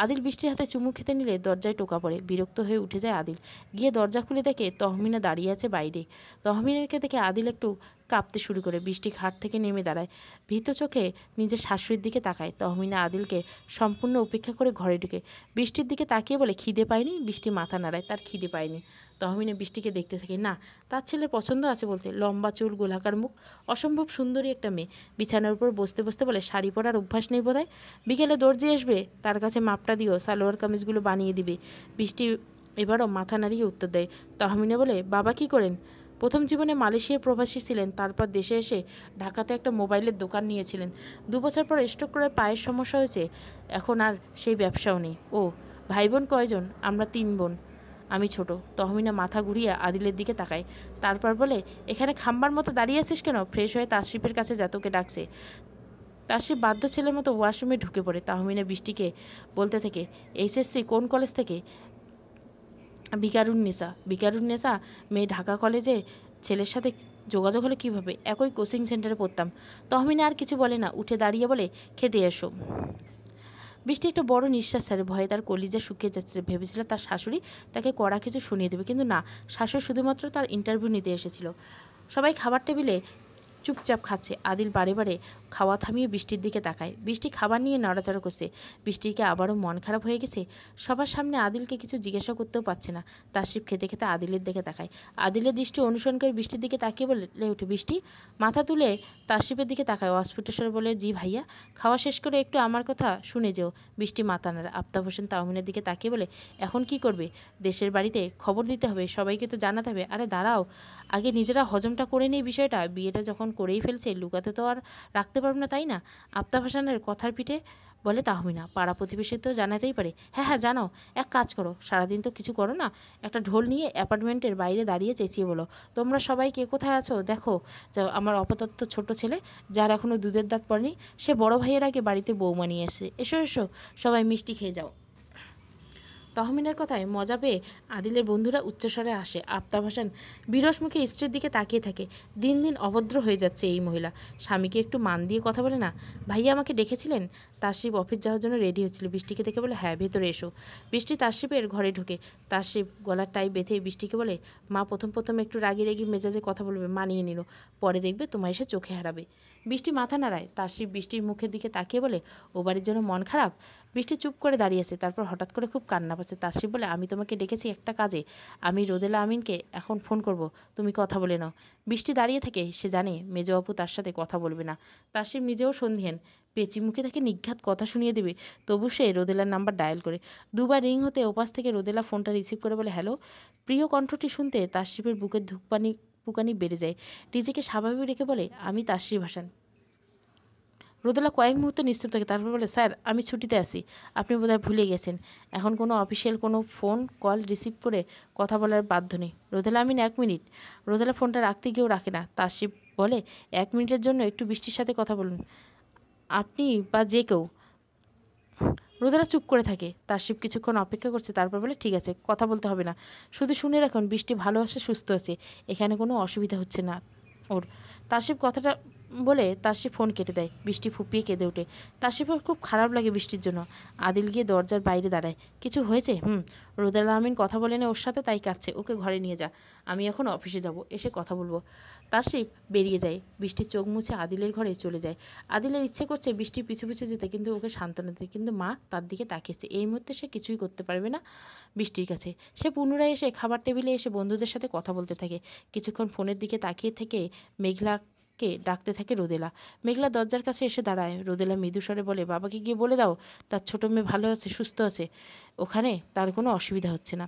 আদিল বৃষ্টির হাতে চুমু খেতে নিলে দরজায় টোকা পড়ে বিরক্ত হয়ে উঠে যায় আদিল গিয়ে দরজা খুলে দেখে তহমিনা দাঁড়িয়ে আছে বাইরে তহমিনাকে দেখে আদিল একটু কাঁপতে শুরু করে বৃষ্টি ঘাট থেকে নেমে দাঁড়ায় ভীত চোখে নিজের শাশুড়ির দিকে তাকায় তহমিনা আদিলকে সম্পূর্ণ উপেক্ষা করে ঘরে ঢুকে বৃষ্টির দিকে তাকিয়ে বলে খিদে পায়নি বৃষ্টি মাথা নাড়ায় তার খিদে পায়নি তহমিনা বৃষ্টিকে দেখতে থাকে না তার ছেলে পছন্দ আছে বলতে লম্বা চুল গোলাকার মুখ অসম্ভব সুন্দরী একটা মেয়ে বিছানার উপর বসতে বসতে বলে শাড়ি পরার অভ্যাস নেই বোধ বিকেলে দর্জি আসবে তার কাছে মাপটা দিও সালোয়ার কামিজগুলো বানিয়ে দিবে বৃষ্টি এবারও মাথা নাড়িয়ে উত্তর দেয় তহমিনা বলে বাবা কি করেন প্রথম জীবনে মালয়েশিয়ার প্রবাসী ছিলেন তারপর দেশে এসে ঢাকাতে একটা মোবাইলের দোকান নিয়েছিলেন দু বছর পর স্ট্রোক করে পায়ের সমস্যা হয়েছে এখন আর সেই ব্যবসাও নেই ও ভাই বোন কয়জন আমরা তিন বোন আমি ছোট তহমিনা মাথা ঘুরিয়ে আদিলের দিকে তাকায় তারপর বলে এখানে খাম্বার মতো দাঁড়িয়ে আছিস কেন ফ্রেশ হয়ে তাসিফের কাছে জাতকে ডাকছে তাসিফ বাধ্য ছেলের মতো ওয়াশরুমে ঢুকে পড়ে তাহমিনা বৃষ্টিকে বলতে থেকে এইচএসসি কোন কলেজ থেকে বিকারুন্নেসা বিকারুন্নেসা মেয়ে ঢাকা কলেজে ছেলের সাথে যোগাযোগ হলো কীভাবে একই কোচিং সেন্টারে পড়তাম তহমিনা আর কিছু বলে না উঠে দাঁড়িয়ে বলে খেতে এসো বৃষ্টি একটা বড় নিঃশ্বাস স্যার ভয়ে তার কলিজা শুকিয়ে যাচ্ছে ভেবেছিল তার শাশুড়ি তাকে কড়া কিছু শুনিয়ে দেবে কিন্তু না শাশুড়ি শুধুমাত্র তার ইন্টারভিউ নিতে এসেছিল সবাই খাবার টেবিলে চুপচাপ খাচ্ছে আদিল বারে বারে খাওয়া থামিয়ে বৃষ্টির দিকে তাকায় বৃষ্টি খাবার নিয়ে নড়াচড়া করছে বৃষ্টিকে আবারও মন খারাপ হয়ে গেছে সবার সামনে আদিলকে কিছু জিজ্ঞাসা করতেও পারছে না তাসিফ খেতে খেতে আদিলের দিকে তাকায় আদিলের দৃষ্টি অনুসরণ করে বৃষ্টির দিকে তাকিয়ে বলে উঠে বৃষ্টি মাথা তুলে তাসিফের দিকে তাকায় অস্ফুটেশ্বর বলে জি ভাইয়া খাওয়া শেষ করে একটু আমার কথা শুনে যেও বৃষ্টি মাথা নাড়া আফতাব হোসেন তাওমিনের দিকে তাকিয়ে বলে এখন কি করবে দেশের বাড়িতে খবর দিতে হবে সবাইকে তো জানাতে হবে আরে দাঁড়াও আগে নিজেরা হজমটা করে নেই বিষয়টা বিয়েটা যখন করেই ফেলছে লুকাতে তো আর রাখতে পারবে না তাই না আফতাব ভাসানের কথার পিঠে বলে তাহমিনা পাড়া প্রতিবেশী তো জানাতেই পারে হ্যাঁ হ্যাঁ জানাও এক কাজ করো সারাদিন তো কিছু করো না একটা ঢোল নিয়ে অ্যাপার্টমেন্টের বাইরে দাঁড়িয়ে চেঁচিয়ে বলো তোমরা সবাই কে কোথায় আছো দেখো আমার অপতত্ত ছোট ছেলে যার এখনও দুধের দাঁত পড়েনি সে বড় ভাইয়ের আগে বাড়িতে বৌমা নিয়ে এসে এসো এসো সবাই মিষ্টি খেয়ে যাও তহমিনার কথায় মজা পেয়ে আদিলের বন্ধুরা উচ্চস্বরে আসে আফতাব হাসান বিরস মুখে স্ত্রীর দিকে তাকিয়ে থাকে দিন দিন অভদ্র হয়ে যাচ্ছে এই মহিলা স্বামীকে একটু মান দিয়ে কথা বলে না ভাইয়া আমাকে ডেকেছিলেন তাসিব অফিস যাওয়ার জন্য রেডি হচ্ছিল বৃষ্টিকে দেখে বলে হ্যাঁ ভেতরে এসো বৃষ্টি তাসিবের ঘরে ঢুকে তাসিব গলার টাই বেঁধে বৃষ্টিকে বলে মা প্রথম প্রথম একটু রাগি রেগি মেজাজে কথা বলবে মানিয়ে নিল পরে দেখবে তোমায় এসে চোখে হারাবে বৃষ্টি মাথা নাড়ায় তাসিফ বৃষ্টির মুখের দিকে তাকিয়ে বলে ও বাড়ির জন্য মন খারাপ বৃষ্টি চুপ করে দাঁড়িয়ে আছে তারপর হঠাৎ করে খুব কান্না পাচ্ছে তাসিফ বলে আমি তোমাকে ডেকেছি একটা কাজে আমি রোদেলা আমিনকে এখন ফোন করব তুমি কথা বলে নাও বৃষ্টি দাঁড়িয়ে থেকে সে জানে মেজো আপু তার সাথে কথা বলবে না তাসিফ নিজেও সন্ধিহেন পেঁচি মুখে তাকে নিঘাত কথা শুনিয়ে দেবে তবু সে রোদেলার নাম্বার ডায়াল করে দুবার রিং হতে ওপাশ থেকে রোদেলা ফোনটা রিসিভ করে বলে হ্যালো প্রিয় কণ্ঠটি শুনতে তাসিফের বুকের ধূপপানি বুকানি বেড়ে যায় নিজেকে স্বাভাবিক রেখে বলে আমি তাশ্রী ভাসান রোদলা কয়েক মুহূর্ত নিশ্চিত থাকে তারপর বলে স্যার আমি ছুটিতে আসি আপনি বোধহয় ভুলে গেছেন এখন কোনো অফিসিয়াল কোনো ফোন কল রিসিভ করে কথা বলার বাধ্য নেই রোদেলা আমিন এক মিনিট রোদেলা ফোনটা রাখতে গিয়েও রাখে না তাশিব বলে এক মিনিটের জন্য একটু বৃষ্টির সাথে কথা বলুন আপনি বা যে কেউ রোদেরা চুপ করে থাকে তার শিব কিছুক্ষণ অপেক্ষা করছে তারপর বলে ঠিক আছে কথা বলতে হবে না শুধু শুনে রাখুন বৃষ্টি ভালো আছে সুস্থ আছে এখানে কোনো অসুবিধা হচ্ছে না ওর তার শিব কথাটা বলে তাসি ফোন কেটে দেয় বৃষ্টি ফুপিয়ে কেঁদে ওঠে তাসিফের খুব খারাপ লাগে বৃষ্টির জন্য আদিল গিয়ে দরজার বাইরে দাঁড়ায় কিছু হয়েছে হুম রোদাল আহমিন কথা বলে না ওর সাথে তাই কাঁদছে ওকে ঘরে নিয়ে যা আমি এখন অফিসে যাব এসে কথা বলবো তাসিফ বেরিয়ে যায় বৃষ্টির চোখ মুছে আদিলের ঘরে চলে যায় আদিলের ইচ্ছে করছে বৃষ্টি পিছু পিছু যেতে কিন্তু ওকে সান্ত্বনা দিতে কিন্তু মা তার দিকে তাকিয়েছে এই মুহূর্তে সে কিছুই করতে পারবে না বৃষ্টির কাছে সে পুনরায় এসে খাবার টেবিলে এসে বন্ধুদের সাথে কথা বলতে থাকে কিছুক্ষণ ফোনের দিকে তাকিয়ে থেকে মেঘলা কে ডাকতে থাকে রোদেলা মেঘলা দরজার কাছে এসে দাঁড়ায় রোদেলা মৃদুস্বরে বলে বাবাকে গিয়ে বলে দাও তার ছোটো মেয়ে ভালো আছে সুস্থ আছে ওখানে তার কোনো অসুবিধা হচ্ছে না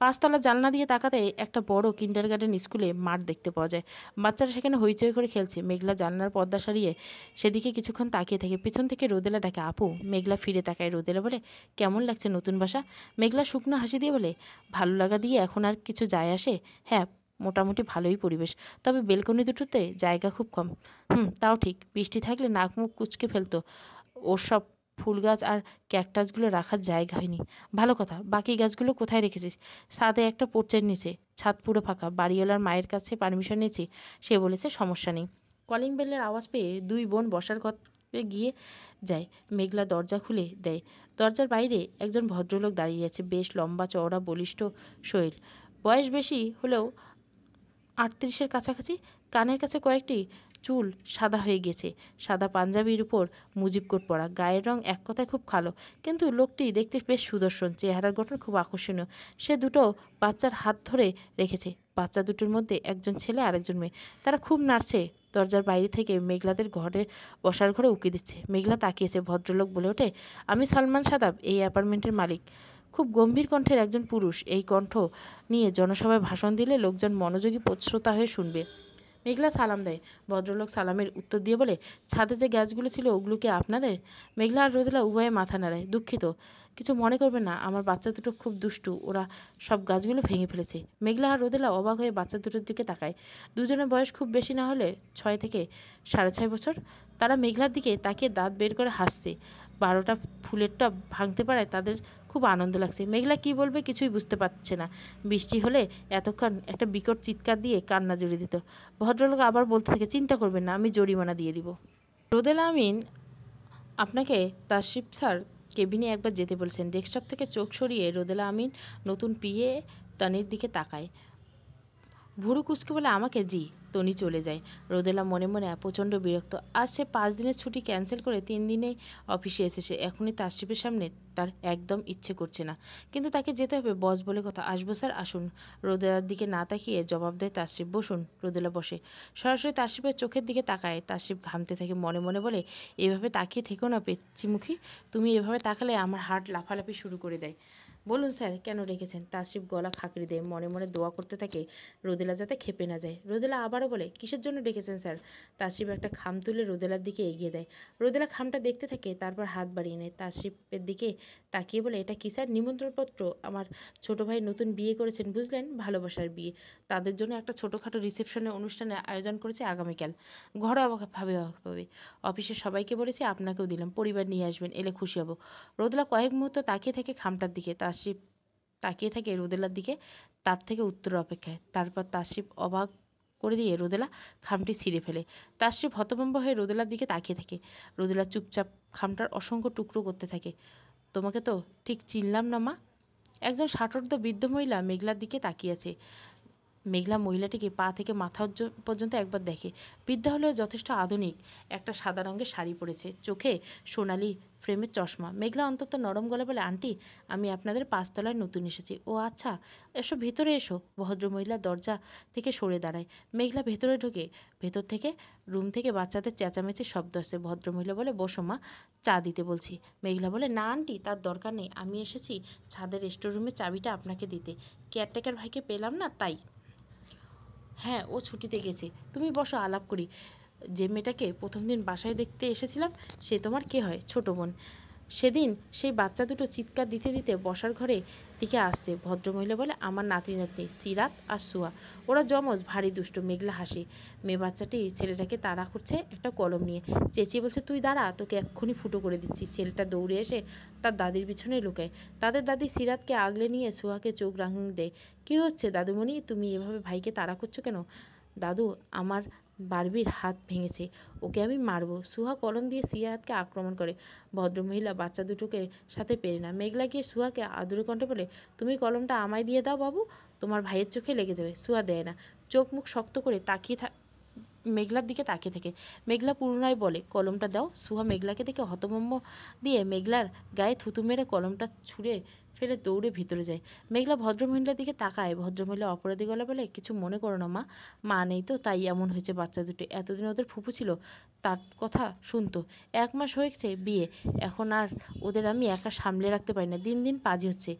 পাঁচতলা জানলা দিয়ে তাকাতে একটা বড় কিন্ডার গার্ডেন স্কুলে মাঠ দেখতে পাওয়া যায় বাচ্চারা সেখানে হইচই করে খেলছে মেঘলা জানলার পর্দা সারিয়ে সেদিকে কিছুক্ষণ তাকিয়ে থাকে পিছন থেকে রোদেলা ডাকে আপু মেঘলা ফিরে তাকায় রোদেলা বলে কেমন লাগছে নতুন বাসা মেঘলা শুকনো হাসি দিয়ে বলে ভালো লাগা দিয়ে এখন আর কিছু যায় আসে হ্যাঁ মোটামুটি ভালোই পরিবেশ তবে বেলকনি দুটোতে জায়গা খুব কম হুম তাও ঠিক বৃষ্টি থাকলে নাক মুখ কুচকে ফেলতো ওর সব ফুল গাছ আর ক্যাকটাসগুলো রাখার জায়গা হয়নি ভালো কথা বাকি গাছগুলো কোথায় রেখেছিস সাদে একটা পোর্চের নিচে ছাদ পুরো ফাঁকা বাড়িওয়ালার মায়ের কাছে পারমিশন নিয়েছি সে বলেছে সমস্যা নেই কলিং বেলের আওয়াজ পেয়ে দুই বোন বসার কথা গিয়ে যায় মেঘলা দরজা খুলে দেয় দরজার বাইরে একজন ভদ্রলোক দাঁড়িয়ে আছে বেশ লম্বা চওড়া বলিষ্ঠ শৈল বয়স বেশি হলেও আটত্রিশের কাছাকাছি কানের কাছে কয়েকটি চুল সাদা হয়ে গেছে সাদা পাঞ্জাবির উপর মুজিবকোট পরা গায়ের রং এক কথায় খুব কালো কিন্তু লোকটি দেখতে বেশ সুদর্শন চেহারার গঠন খুব আকর্ষণীয় সে দুটো বাচ্চার হাত ধরে রেখেছে বাচ্চা দুটোর মধ্যে একজন ছেলে আরেকজন মেয়ে তারা খুব নাড়ছে দরজার বাইরে থেকে মেঘলাদের ঘরে বসার ঘরে উকি দিচ্ছে মেঘলা তাকিয়েছে ভদ্রলোক বলে ওঠে আমি সালমান সাদাব এই অ্যাপার্টমেন্টের মালিক খুব গম্ভীর কণ্ঠের একজন পুরুষ এই কণ্ঠ নিয়ে জনসভায় ভাষণ দিলে লোকজন মনোযোগী শ্রোতা হয়ে শুনবে মেঘলা সালাম দেয় ভদ্রলোক সালামের উত্তর দিয়ে বলে ছাদে যে গ্যাসগুলো ছিল ওগুলোকে আপনাদের মেঘলা আর রোদেলা উভয়ে মাথা নাড়ায় দুঃখিত কিছু মনে করবে না আমার বাচ্চা দুটো খুব দুষ্টু ওরা সব গাছগুলো ভেঙে ফেলেছে মেঘলা আর রোদেলা অবাক হয়ে বাচ্চা দুটোর দিকে তাকায় দুজনের বয়স খুব বেশি না হলে ছয় থেকে সাড়ে ছয় বছর তারা মেঘলার দিকে তাকিয়ে দাঁত বের করে হাসছে বারোটা ফুলের টব ভাঙতে পারায় তাদের খুব আনন্দ লাগছে মেঘলা কি বলবে কিছুই বুঝতে পারছে না বৃষ্টি হলে এতক্ষণ একটা বিকট চিৎকার দিয়ে কান্না জড়িয়ে দিত ভদ্রলোক আবার বলতে থাকে চিন্তা করবেন না আমি জরিমানা দিয়ে দিব রোদেল আমিন আপনাকে তাশিফ স্যার কেবিনে একবার যেতে বলছেন ডেস্কটপ থেকে চোখ সরিয়ে রোদেলা আমিন নতুন পিয়ে তানির দিকে তাকায় ভুরু কুচকে বলে আমাকে জি তনি চলে যায় রোদেলা মনে মনে প্রচণ্ড বিরক্ত আজ সে পাঁচ দিনের ছুটি ক্যান্সেল করে তিন দিনে অফিসে এসেছে এখনই তাসিফের সামনে তার একদম ইচ্ছে করছে না কিন্তু তাকে যেতে হবে বস বলে কথা আসবো স্যার আসুন রোদেলার দিকে না তাকিয়ে জবাব দেয় তাসরিফ বসুন রোদেলা বসে সরাসরি তাসরিফের চোখের দিকে তাকায় তাসরিফ ঘামতে থাকে মনে মনে বলে এভাবে তাকিয়ে থেকো না পেচ্ছিমুখী তুমি এভাবে তাকালে আমার হার্ট লাফালাফি শুরু করে দেয় বলুন স্যার কেন রেখেছেন তাসিফ গলা খাঁকড়ি দেয় মনে মনে দোয়া করতে থাকে রোদেলা যাতে খেপে না যায় রোদেলা আবারও বলে কিসের জন্য ডেকেছেন স্যার তাসিফ একটা খাম তুলে রোদেলার দিকে এগিয়ে দেয় রোদেলা খামটা দেখতে থাকে তারপর হাত বাড়িয়ে নেয় তাসিফের দিকে তাকিয়ে বলে এটা কি স্যার নিমন্ত্রণপত্র আমার ছোট ভাই নতুন বিয়ে করেছেন বুঝলেন ভালোবাসার বিয়ে তাদের জন্য একটা ছোটোখাটো রিসেপশনের অনুষ্ঠানে আয়োজন করেছে আগামীকাল অবাকভাবে ভাবে অফিসের সবাইকে বলেছি আপনাকেও দিলাম পরিবার নিয়ে আসবেন এলে খুশি হব রোদলা কয়েক মুহূর্ত তাকিয়ে থাকে খামটার দিকে তার তাসিফ তাকিয়ে থাকে রোদেলার দিকে তার থেকে উত্তর অপেক্ষায় তারপর তাসিফ অবাক করে দিয়ে রোদেলা খামটি ছিঁড়ে ফেলে তাসিফ হতভম্ব হয়ে রোদেলার দিকে তাকিয়ে থাকে রোদেলা চুপচাপ খামটার অসংখ্য টুকরো করতে থাকে তোমাকে তো ঠিক চিনলাম না মা একজন ষাটোর্ধ বৃদ্ধ মহিলা মেঘলার দিকে তাকিয়েছে মেঘলা মহিলাটিকে পা থেকে মাথা পর্যন্ত একবার দেখে বৃদ্ধা হলেও যথেষ্ট আধুনিক একটা সাদা রঙের শাড়ি পরেছে চোখে সোনালি ফ্রেমের চশমা মেঘলা অন্তত নরম গলা বলে আন্টি আমি আপনাদের পাঁচতলায় নতুন এসেছি ও আচ্ছা এসো ভেতরে এসো ভদ্রমহিলা দরজা থেকে সরে দাঁড়ায় মেঘলা ভেতরে ঢুকে ভেতর থেকে রুম থেকে বাচ্চাদের চেঁচামেচি শব্দ আসছে ভদ্রমহিলা বলে বসো মা চা দিতে বলছি মেঘলা বলে না আন্টি তার দরকার নেই আমি এসেছি ছাদের রেস্টোরুমে চাবিটা আপনাকে দিতে কেয়ারটেকার ভাইকে পেলাম না তাই হ্যাঁ ও ছুটিতে গেছে তুমি বসো আলাপ করি যে মেয়েটাকে প্রথম দিন বাসায় দেখতে এসেছিলাম সে তোমার কে হয় ছোট বোন সেদিন সেই বাচ্চা দুটো চিৎকার দিতে দিতে বসার ঘরে দিকে আসছে ভদ্রমহিলা বলে আমার নাতি নাতনি সিরাত আর সুয়া ওরা জমজ ভারী দুষ্ট মেঘলা হাসি মেয়ে বাচ্চাটি ছেলেটাকে তাড়া করছে একটা কলম নিয়ে চেঁচিয়ে বলছে তুই দাঁড়া তোকে এক্ষুনি ফুটো করে দিচ্ছি ছেলেটা দৌড়ে এসে তার দাদির পিছনে লুকায় তাদের দাদি সিরাতকে আগলে নিয়ে সুহাকে চোখ রাঙিয়ে দেয় কী হচ্ছে দাদুমণি তুমি এভাবে ভাইকে তাড়া করছো কেন দাদু আমার বার্বির হাত ভেঙেছে ওকে আমি মারব সুহা কলম দিয়ে সিয়াহাতকে আক্রমণ করে ভদ্রমহিলা বাচ্চা দুটোকে সাথে পেরে না মেঘলা গিয়ে সুহাকে আদুরে কণ্ঠে বলে তুমি কলমটা আমায় দিয়ে দাও বাবু তোমার ভাইয়ের চোখে লেগে যাবে সুহা দেয় না চোখ মুখ শক্ত করে তাকিয়ে থাক মেঘলার দিকে তাকিয়ে থাকে মেঘলা পুনরায় বলে কলমটা দাও সুহা মেঘলাকে দেখে হতভম্ব দিয়ে মেঘলার গায়ে থুতু মেরে কলমটা ছুঁড়ে ফেলে দৌড়ে ভিতরে যায় মেঘলা ভদ্রমহিলার দিকে তাকায় ভদ্রমহিলা অপরাধী গলা বলে কিছু মনে করো না মা মা নেই তো তাই এমন হয়েছে বাচ্চা দুটো এতদিন ওদের ফুপু ছিল তার কথা শুনতো এক মাস হয়েছে বিয়ে এখন আর ওদের আমি একা সামলে রাখতে পারি না দিন দিন পাজি হচ্ছে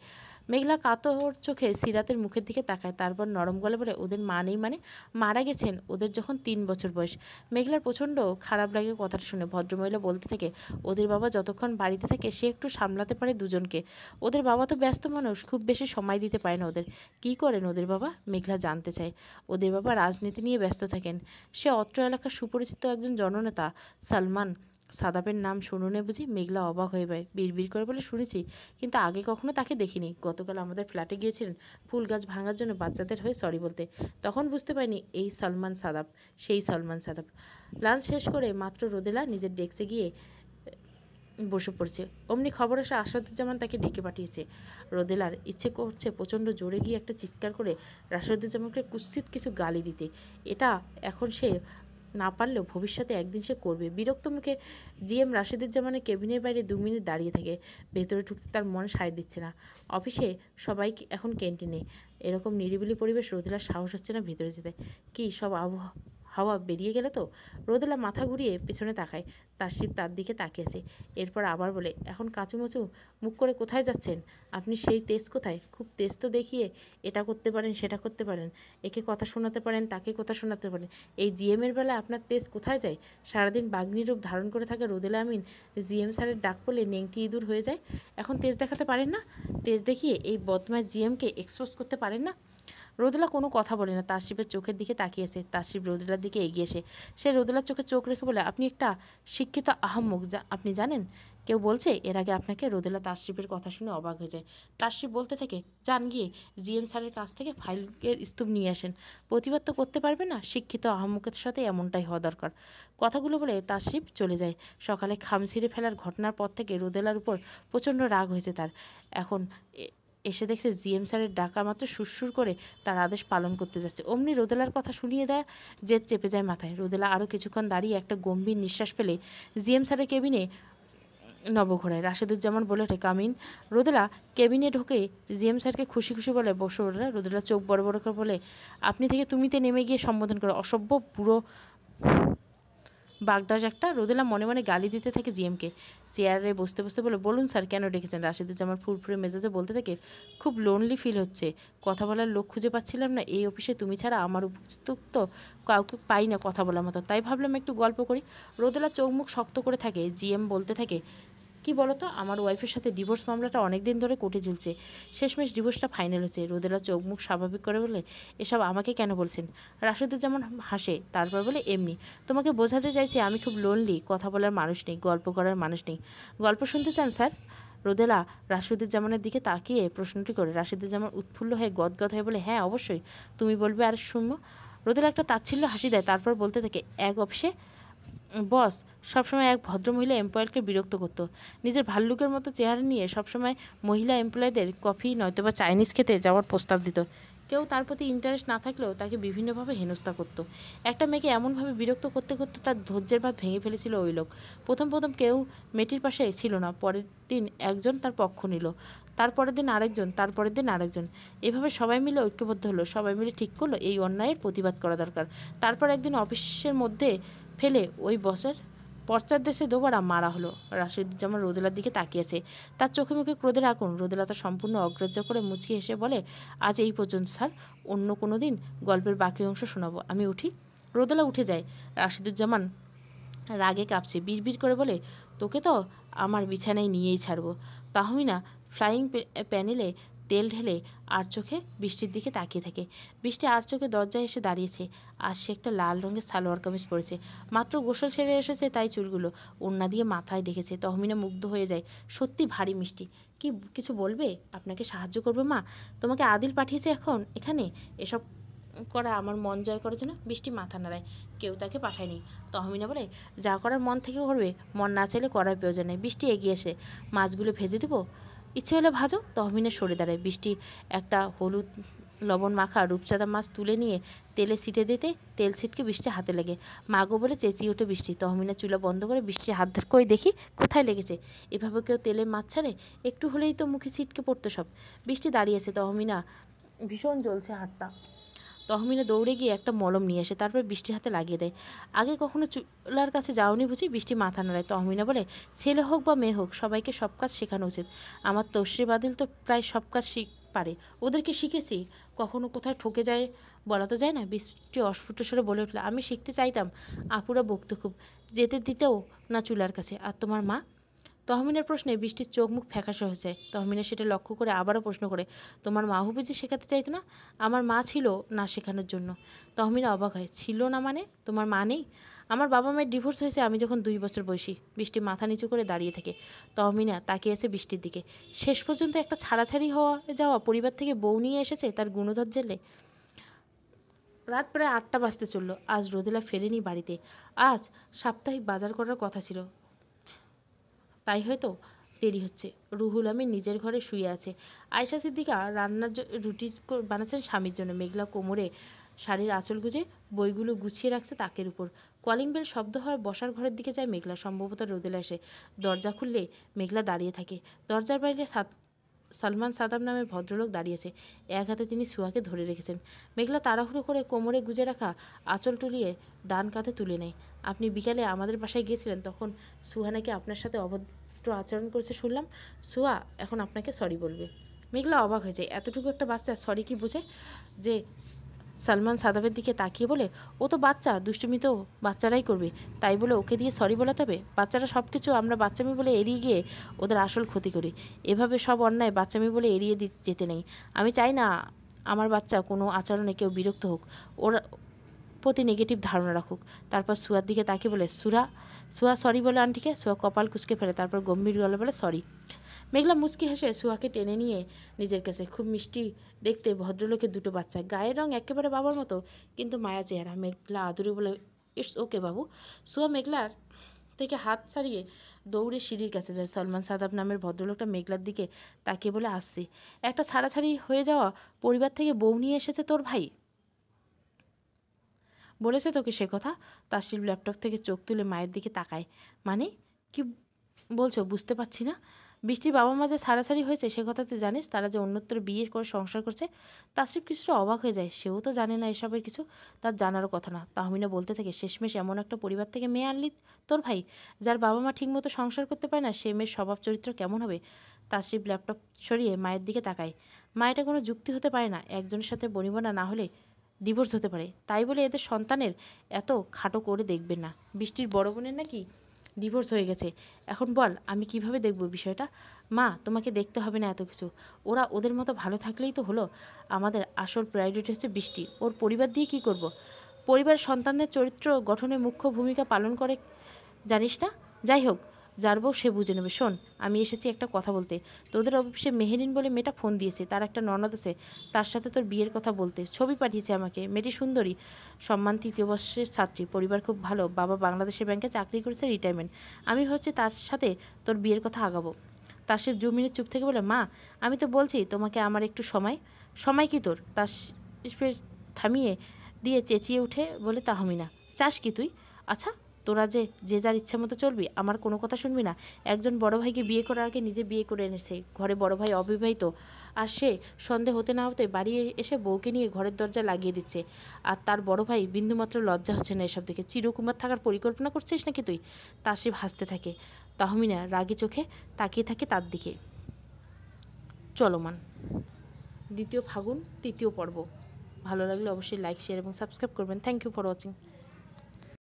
মেঘলা কাতর চোখে সিরাতের মুখের দিকে তাকায় তারপর নরম গলে বলে ওদের মা নেই মানে মারা গেছেন ওদের যখন তিন বছর বয়স মেঘলার প্রচণ্ড খারাপ লাগে কথাটা শুনে ভদ্রমহিলা বলতে থাকে ওদের বাবা যতক্ষণ বাড়িতে থাকে সে একটু সামলাতে পারে দুজনকে ওদের বাবা তো ব্যস্ত মানুষ খুব বেশি সময় দিতে পারে না ওদের কি করেন ওদের বাবা মেঘলা জানতে চায় ওদের বাবা রাজনীতি নিয়ে ব্যস্ত থাকেন সে অত্র এলাকার সুপরিচিত একজন জননেতা সালমান সাদাবের নাম শুনুনে বুঝি মেঘলা অবাক হয়ে পায় বিড়বিড় করে বলে শুনেছি কিন্তু আগে কখনো তাকে দেখিনি গতকাল আমাদের ফ্ল্যাটে গিয়েছিলেন ফুল গাছ ভাঙার জন্য বাচ্চাদের হয়ে সরি বলতে তখন বুঝতে পারিনি এই সলমান সাদাব সেই সলমান সাদাব লাঞ্চ শেষ করে মাত্র রোদেলা নিজের ডেস্কে গিয়ে বসে পড়ছে অমনি খবর আসে আসাদুজ্জামান তাকে ডেকে পাঠিয়েছে রোদেলার ইচ্ছে করছে প্রচণ্ড জোরে গিয়ে একটা চিৎকার করে রাশাদুজ্জামানকে কুৎসিত কিছু গালি দিতে এটা এখন সে না পারলেও ভবিষ্যতে একদিন সে করবে বিরক্ত মুখে জি এম জামানে কেবিনের বাইরে দু মিনিট দাঁড়িয়ে থাকে ভেতরে ঢুকতে তার মন সায় দিচ্ছে না অফিসে সবাই এখন ক্যান্টিনে এরকম নিরিবিলি পরিবেশ রোদেলার সাহস হচ্ছে না ভেতরে যেতে কি সব আবহাওয়া হাওয়া বেরিয়ে গেলে তো রোদেলা মাথা ঘুরিয়ে পেছনে তাকায় তাসিফ তার দিকে তাকিয়েছে এরপর আবার বলে এখন কাচুমচু মুখ করে কোথায় যাচ্ছেন আপনি সেই তেজ কোথায় খুব তেজ তো দেখিয়ে এটা করতে পারেন সেটা করতে পারেন একে কথা শোনাতে পারেন তাকে কথা শোনাতে পারেন এই জিএমের বেলা আপনার তেজ কোথায় যায় সারাদিন বাগ্নি রূপ ধারণ করে থাকে রোদেলা আমিন জিএম স্যারের ডাক পড়লে নেংটি ইঁদুর হয়ে যায় এখন তেজ দেখাতে পারেন না তেজ দেখিয়ে এই বদমায় জিএমকে এক্সপোজ করতে পারেন না রোদেলা কোনো কথা বলে না তাসিফের চোখের দিকে তাকিয়েছে তাসিফ রোদেলার দিকে এগিয়ে এসে সে রোদেলার চোখে চোখ রেখে বলে আপনি একটা শিক্ষিত আহম্মক যা আপনি জানেন কেউ বলছে এর আগে আপনাকে রোদেলা তাসরিফের কথা শুনে অবাক হয়ে যায় তাসরিফ বলতে থাকে যান গিয়ে জিএম স্যারের কাছ থেকে ফাইলের স্তূপ নিয়ে আসেন প্রতিবাদ তো করতে পারবে না শিক্ষিত আহম্মকের সাথে এমনটাই হওয়া দরকার কথাগুলো বলে তাসরিফ চলে যায় সকালে খামছিঁড়ে ফেলার ঘটনার পর থেকে রোদেলার উপর প্রচণ্ড রাগ হয়েছে তার এখন এসে দেখছে জিএম স্যারের ডাকা মাত্র সুরসুর করে তার আদেশ পালন করতে যাচ্ছে অমনি রোদেলার কথা শুনিয়ে দেয় যে চেপে যায় মাথায় রোদেলা আরও কিছুক্ষণ দাঁড়িয়ে একটা গম্ভীর নিঃশ্বাস পেলে জিএম স্যারের কেবিনে নবঘোড়ায় রাশেদুজ্জামান বলে ওঠে কামিন রোদেলা কেবিনে ঢোকে জিএম স্যারকে খুশি খুশি বলে বসো রোদেলা রোদেলা চোখ বড় বড় করে বলে আপনি থেকে তুমিতে নেমে গিয়ে সম্বোধন করো অসভ্য পুরো বাগদাস একটা রোদেলা মনে মনে গালি দিতে থাকে জিএমকে চেয়ারে বসতে বসতে বলে বলুন স্যার কেন ডেকেছেন আমার ফুরফুরে মেজাজে বলতে থাকে খুব লোনলি ফিল হচ্ছে কথা বলার লোক খুঁজে পাচ্ছিলাম না এই অফিসে তুমি ছাড়া আমার উপযুক্ত কাউকে পাই না কথা বলার মতো তাই ভাবলাম একটু গল্প করি রোদেলা চোখ মুখ শক্ত করে থাকে জিএম বলতে থাকে কি বলতো আমার ওয়াইফের সাথে ডিভোর্স মামলাটা অনেক দিন ধরে কোর্টে ঝুলছে শেষমেশ ডিভোর্সটা ফাইনাল হয়েছে রোদেলা চোখ মুখ স্বাভাবিক করে বলে এসব আমাকে কেন বলছেন যেমন হাসে তারপর বলে এমনি তোমাকে বোঝাতে চাইছি আমি খুব লোনলি কথা বলার মানুষ নেই গল্প করার মানুষ নেই গল্প শুনতে চান স্যার রোদেলা জামানের দিকে তাকিয়ে প্রশ্নটি করে জামান উৎফুল্ল হয়ে গদগদ হয়ে বলে হ্যাঁ অবশ্যই তুমি বলবে আর শুনবো রোদেলা একটা তাচ্ছিল্য হাসি দেয় তারপর বলতে থাকে এক অফিসে বস সবসময় এক ভদ্রমহিলা এমপ্লয়ারকে বিরক্ত করতো নিজের ভাল্লুকের মতো চেহারা নিয়ে সবসময় মহিলা এমপ্লয়ীদের কফি নয়তো বা চাইনিজ খেতে যাওয়ার প্রস্তাব দিত কেউ তার প্রতি ইন্টারেস্ট না থাকলেও তাকে বিভিন্নভাবে হেনস্থা করতো একটা মেয়েকে এমনভাবে বিরক্ত করতে করতে তার ধৈর্যের ভাত ভেঙে ফেলেছিল ওই লোক প্রথম প্রথম কেউ মেয়েটির পাশে ছিল না পরের দিন একজন তার পক্ষ নিল তারপরের দিন আরেকজন তারপরের দিন আরেকজন এভাবে সবাই মিলে ঐক্যবদ্ধ হলো সবাই মিলে ঠিক করলো এই অন্যায়ের প্রতিবাদ করা দরকার তারপর একদিন অফিসের মধ্যে ফেলে ওই বসের পশ্চাৎ দেশে দোবারা মারা হলো রাশিদুজ্জামান রোদেলার দিকে তাকিয়েছে তার চোখে মুখে ক্রোধের আগুন রোদেলা তা সম্পূর্ণ অগ্রাহ্য করে মুচকি এসে বলে আজ এই পর্যন্ত স্যার অন্য কোনো দিন গল্পের বাকি অংশ শোনাবো আমি উঠি রোদেলা উঠে যায় রাশিদুজ্জামান রাগে কাঁপছে বিড়বিড় করে বলে তোকে তো আমার বিছানায় নিয়েই ছাড়বো তাহমিনা ফ্লাইং প্যানেলে তেল ঢেলে আর চোখে বৃষ্টির দিকে তাকিয়ে থাকে বৃষ্টি আর চোখে দরজায় এসে দাঁড়িয়েছে আর সে একটা লাল রঙের সালোয়ার কামিজ পরেছে মাত্র গোসল সেরে এসেছে তাই চুলগুলো ওড়না দিয়ে মাথায় ডেকেছে তহমিনা মুগ্ধ হয়ে যায় সত্যি ভারী মিষ্টি কি কিছু বলবে আপনাকে সাহায্য করবে মা তোমাকে আদিল পাঠিয়েছে এখন এখানে এসব করা আমার মন জয় করে না বৃষ্টি মাথা নাড়ায় কেউ তাকে পাঠায়নি তহমিনা বলে যা করার মন থেকে করবে মন না চাইলে করার প্রয়োজন নেই বৃষ্টি এগিয়ে আসে মাছগুলো ভেজে দেবো ইচ্ছে হলে ভাজো তহমিনে সরে দাঁড়ায় বৃষ্টি একটা হলুদ লবণ মাখা রূপচাঁদা মাছ তুলে নিয়ে তেলে ছিটে দিতে তেল ছিটকে বৃষ্টি হাতে লেগে মাগো বলে চেঁচিয়ে ওঠে বৃষ্টি তহমিনা চুলা বন্ধ করে বৃষ্টির হাত ধার করে দেখি কোথায় লেগেছে এভাবে কেউ তেলে মাছ ছাড়ে একটু হলেই তো মুখে ছিটকে পড়তো সব বৃষ্টি দাঁড়িয়েছে তহমিনা ভীষণ জ্বলছে হাতটা তহমিনা দৌড়ে গিয়ে একটা মলম নিয়ে আসে তারপর বৃষ্টির হাতে লাগিয়ে দেয় আগে কখনো চুলার কাছে যাওনি বুঝি বৃষ্টি মাথা নাড়ায় তহমিনা বলে ছেলে হোক বা মেয়ে হোক সবাইকে সব কাজ শেখানো উচিত আমার তশ্রী বাদিল তো প্রায় সব কাজ শিখ পারে ওদেরকে শিখেছি কখনো কোথায় ঠকে যায় বলা তো যায় না বৃষ্টি অস্ফুট স্বরে বলে উঠলে আমি শিখতে চাইতাম আপুরা বকতো খুব যেতে দিতেও না চুলার কাছে আর তোমার মা তহমিনের প্রশ্নে বৃষ্টির চোখ মুখ ফ্যাকাশে হয়েছে তহমিনা সেটা লক্ষ্য করে আবারও প্রশ্ন করে তোমার মা যে শেখাতে চাইতো না আমার মা ছিল না শেখানোর জন্য তহমিনা অবাক হয় ছিল না মানে তোমার মা নেই আমার বাবা মায়ের ডিভোর্স হয়েছে আমি যখন দুই বছর বয়সী বৃষ্টি মাথা নিচু করে দাঁড়িয়ে থাকে তহমিনা তাকিয়ে আছে বৃষ্টির দিকে শেষ পর্যন্ত একটা ছাড়াছাড়ি হওয়া যাওয়া পরিবার থেকে বউ নিয়ে এসেছে তার গুণধর জেলে রাত প্রায় আটটা বাজতে চললো আজ রোদেলা ফেরেনি বাড়িতে আজ সাপ্তাহিক বাজার করার কথা ছিল তাই হয়তো দেরি হচ্ছে রুহুল আমি নিজের ঘরে শুয়ে আছে আয়সা সিদ্দিকা রান্নার রুটি বানাচ্ছেন স্বামীর জন্য মেঘলা কোমরে শাড়ির আঁচল গুজে বইগুলো গুছিয়ে রাখছে তাকের উপর কলিং বেল শব্দ হওয়ার বসার ঘরের দিকে যায় মেঘলা সম্ভবত রোদেল আসে দরজা খুললে মেঘলা দাঁড়িয়ে থাকে দরজার বাইরে সালমান সাদাব নামে ভদ্রলোক দাঁড়িয়েছে এক হাতে তিনি সুহাকে ধরে রেখেছেন মেঘলা তাড়াহুড়ো করে কোমরে গুজে রাখা আঁচল তুলিয়ে ডান কাঁধে তুলে নেয় আপনি বিকালে আমাদের বাসায় গিয়েছিলেন তখন সুহা নাকি আপনার সাথে অভদ্র আচরণ করেছে শুনলাম সুহা এখন আপনাকে সরি বলবে মেঘলা অবাক হয়েছে এতটুকু একটা বাচ্চা সরি কি বুঝে যে সালমান সাদাবের দিকে তাকিয়ে বলে ও তো বাচ্চা দুষ্টুমি তো বাচ্চারাই করবে তাই বলে ওকে দিয়ে সরি বলাতে হবে বাচ্চারা সব কিছু আমরা বাচ্চামি বলে এড়িয়ে গিয়ে ওদের আসল ক্ষতি করি এভাবে সব অন্যায় বাচ্চামি বলে এড়িয়ে যেতে নেই আমি চাই না আমার বাচ্চা কোনো আচরণে কেউ বিরক্ত হোক ওরা প্রতি নেগেটিভ ধারণা রাখুক তারপর সুয়ার দিকে তাকিয়ে বলে সুরা সুয়া সরি বলে আন্টিকে সুয়া কপাল কুচকে ফেলে তারপর গম্ভীর গলে বলে সরি মেঘলা মুচকি হেসে সুহাকে টেনে নিয়ে নিজের কাছে খুব মিষ্টি দেখতে ভদ্রলোকের দুটো বাচ্চা গায়ের রং একেবারে বাবার মতো কিন্তু মায়া চেহারা মেঘলা আদুরি বলে ইটস ওকে বাবু সুয়া মেঘলার থেকে হাত ছাড়িয়ে দৌড়ে সিঁড়ির কাছে যায় সলমান সাদাব নামের ভদ্রলোকটা মেঘলার দিকে তাকিয়ে বলে আসছে একটা ছাড়াছাড়ি হয়ে যাওয়া পরিবার থেকে বউ নিয়ে এসেছে তোর ভাই বলেছে তোকে সে কথা তাসির ল্যাপটপ থেকে চোখ তুলে মায়ের দিকে তাকায় মানে কি বলছো বুঝতে পারছি না বৃষ্টির বাবা মা যে সারাসারি হয়েছে সে কথা তুই জানিস তারা যে অন্যত্র বিয়ে করে সংসার করছে তাসিফ কিছুটা অবাক হয়ে যায় সেও তো জানে না এসবের কিছু তার জানারও কথা না তাহমিনা বলতে থাকে শেষমেশ এমন একটা পরিবার থেকে মেয়ে আনলি তোর ভাই যার বাবা মা ঠিকমতো সংসার করতে পারে না সে মেয়ের স্বভাব চরিত্র কেমন হবে তাসিফ ল্যাপটপ সরিয়ে মায়ের দিকে তাকায় এটা কোনো যুক্তি হতে পারে না একজনের সাথে বনিবনা না হলে ডিভোর্স হতে পারে তাই বলে এদের সন্তানের এত খাটো করে দেখবেন না বৃষ্টির বড় বোনের নাকি ডিভোর্স হয়ে গেছে এখন বল আমি কিভাবে দেখব বিষয়টা মা তোমাকে দেখতে হবে না এত কিছু ওরা ওদের মতো ভালো থাকলেই তো হলো আমাদের আসল প্রায়োরিটি হচ্ছে বৃষ্টি ওর পরিবার দিয়ে কি করব। পরিবার সন্তানদের চরিত্র গঠনে মুখ্য ভূমিকা পালন করে জানিস না যাই হোক যার বউ সে বুঝে নেবে শোন আমি এসেছি একটা কথা বলতে তোদের অফিসে মেহেরিন বলে মেয়েটা ফোন দিয়েছে তার একটা ননদ আছে তার সাথে তোর বিয়ের কথা বলতে ছবি পাঠিয়েছে আমাকে মেয়েটি সুন্দরী সম্মান তৃতীয় বর্ষের ছাত্রী পরিবার খুব ভালো বাবা বাংলাদেশের ব্যাংকে চাকরি করেছে রিটায়ারমেন্ট আমি হচ্ছে তার সাথে তোর বিয়ের কথা আগাবো তার দু মিনিট চুপ থেকে বলে মা আমি তো বলছি তোমাকে আমার একটু সময় সময় কি তোর তার থামিয়ে দিয়ে চেঁচিয়ে উঠে বলে তাহমিনা চাস কি তুই আচ্ছা তোরা যে যে যার ইচ্ছা মতো চলবি আমার কোনো কথা শুনবি না একজন বড় ভাইকে বিয়ে করার আগে নিজে বিয়ে করে এনেছে ঘরে বড় ভাই অবিবাহিত আর সে সন্দেহ হতে না হতে বাড়ি এসে বউকে নিয়ে ঘরের দরজা লাগিয়ে দিচ্ছে আর তার বড় ভাই বিন্দুমাত্র লজ্জা হচ্ছে না এসব দেখে চিরকুমার থাকার পরিকল্পনা করছিস নাকি তুই তাসিব হাসতে থাকে তাহমিনা রাগে চোখে তাকিয়ে থাকে তার দিকে চলমান দ্বিতীয় ফাগুন তৃতীয় পর্ব ভালো লাগলে অবশ্যই লাইক শেয়ার এবং সাবস্ক্রাইব করবেন থ্যাংক ইউ ফর ওয়াচিং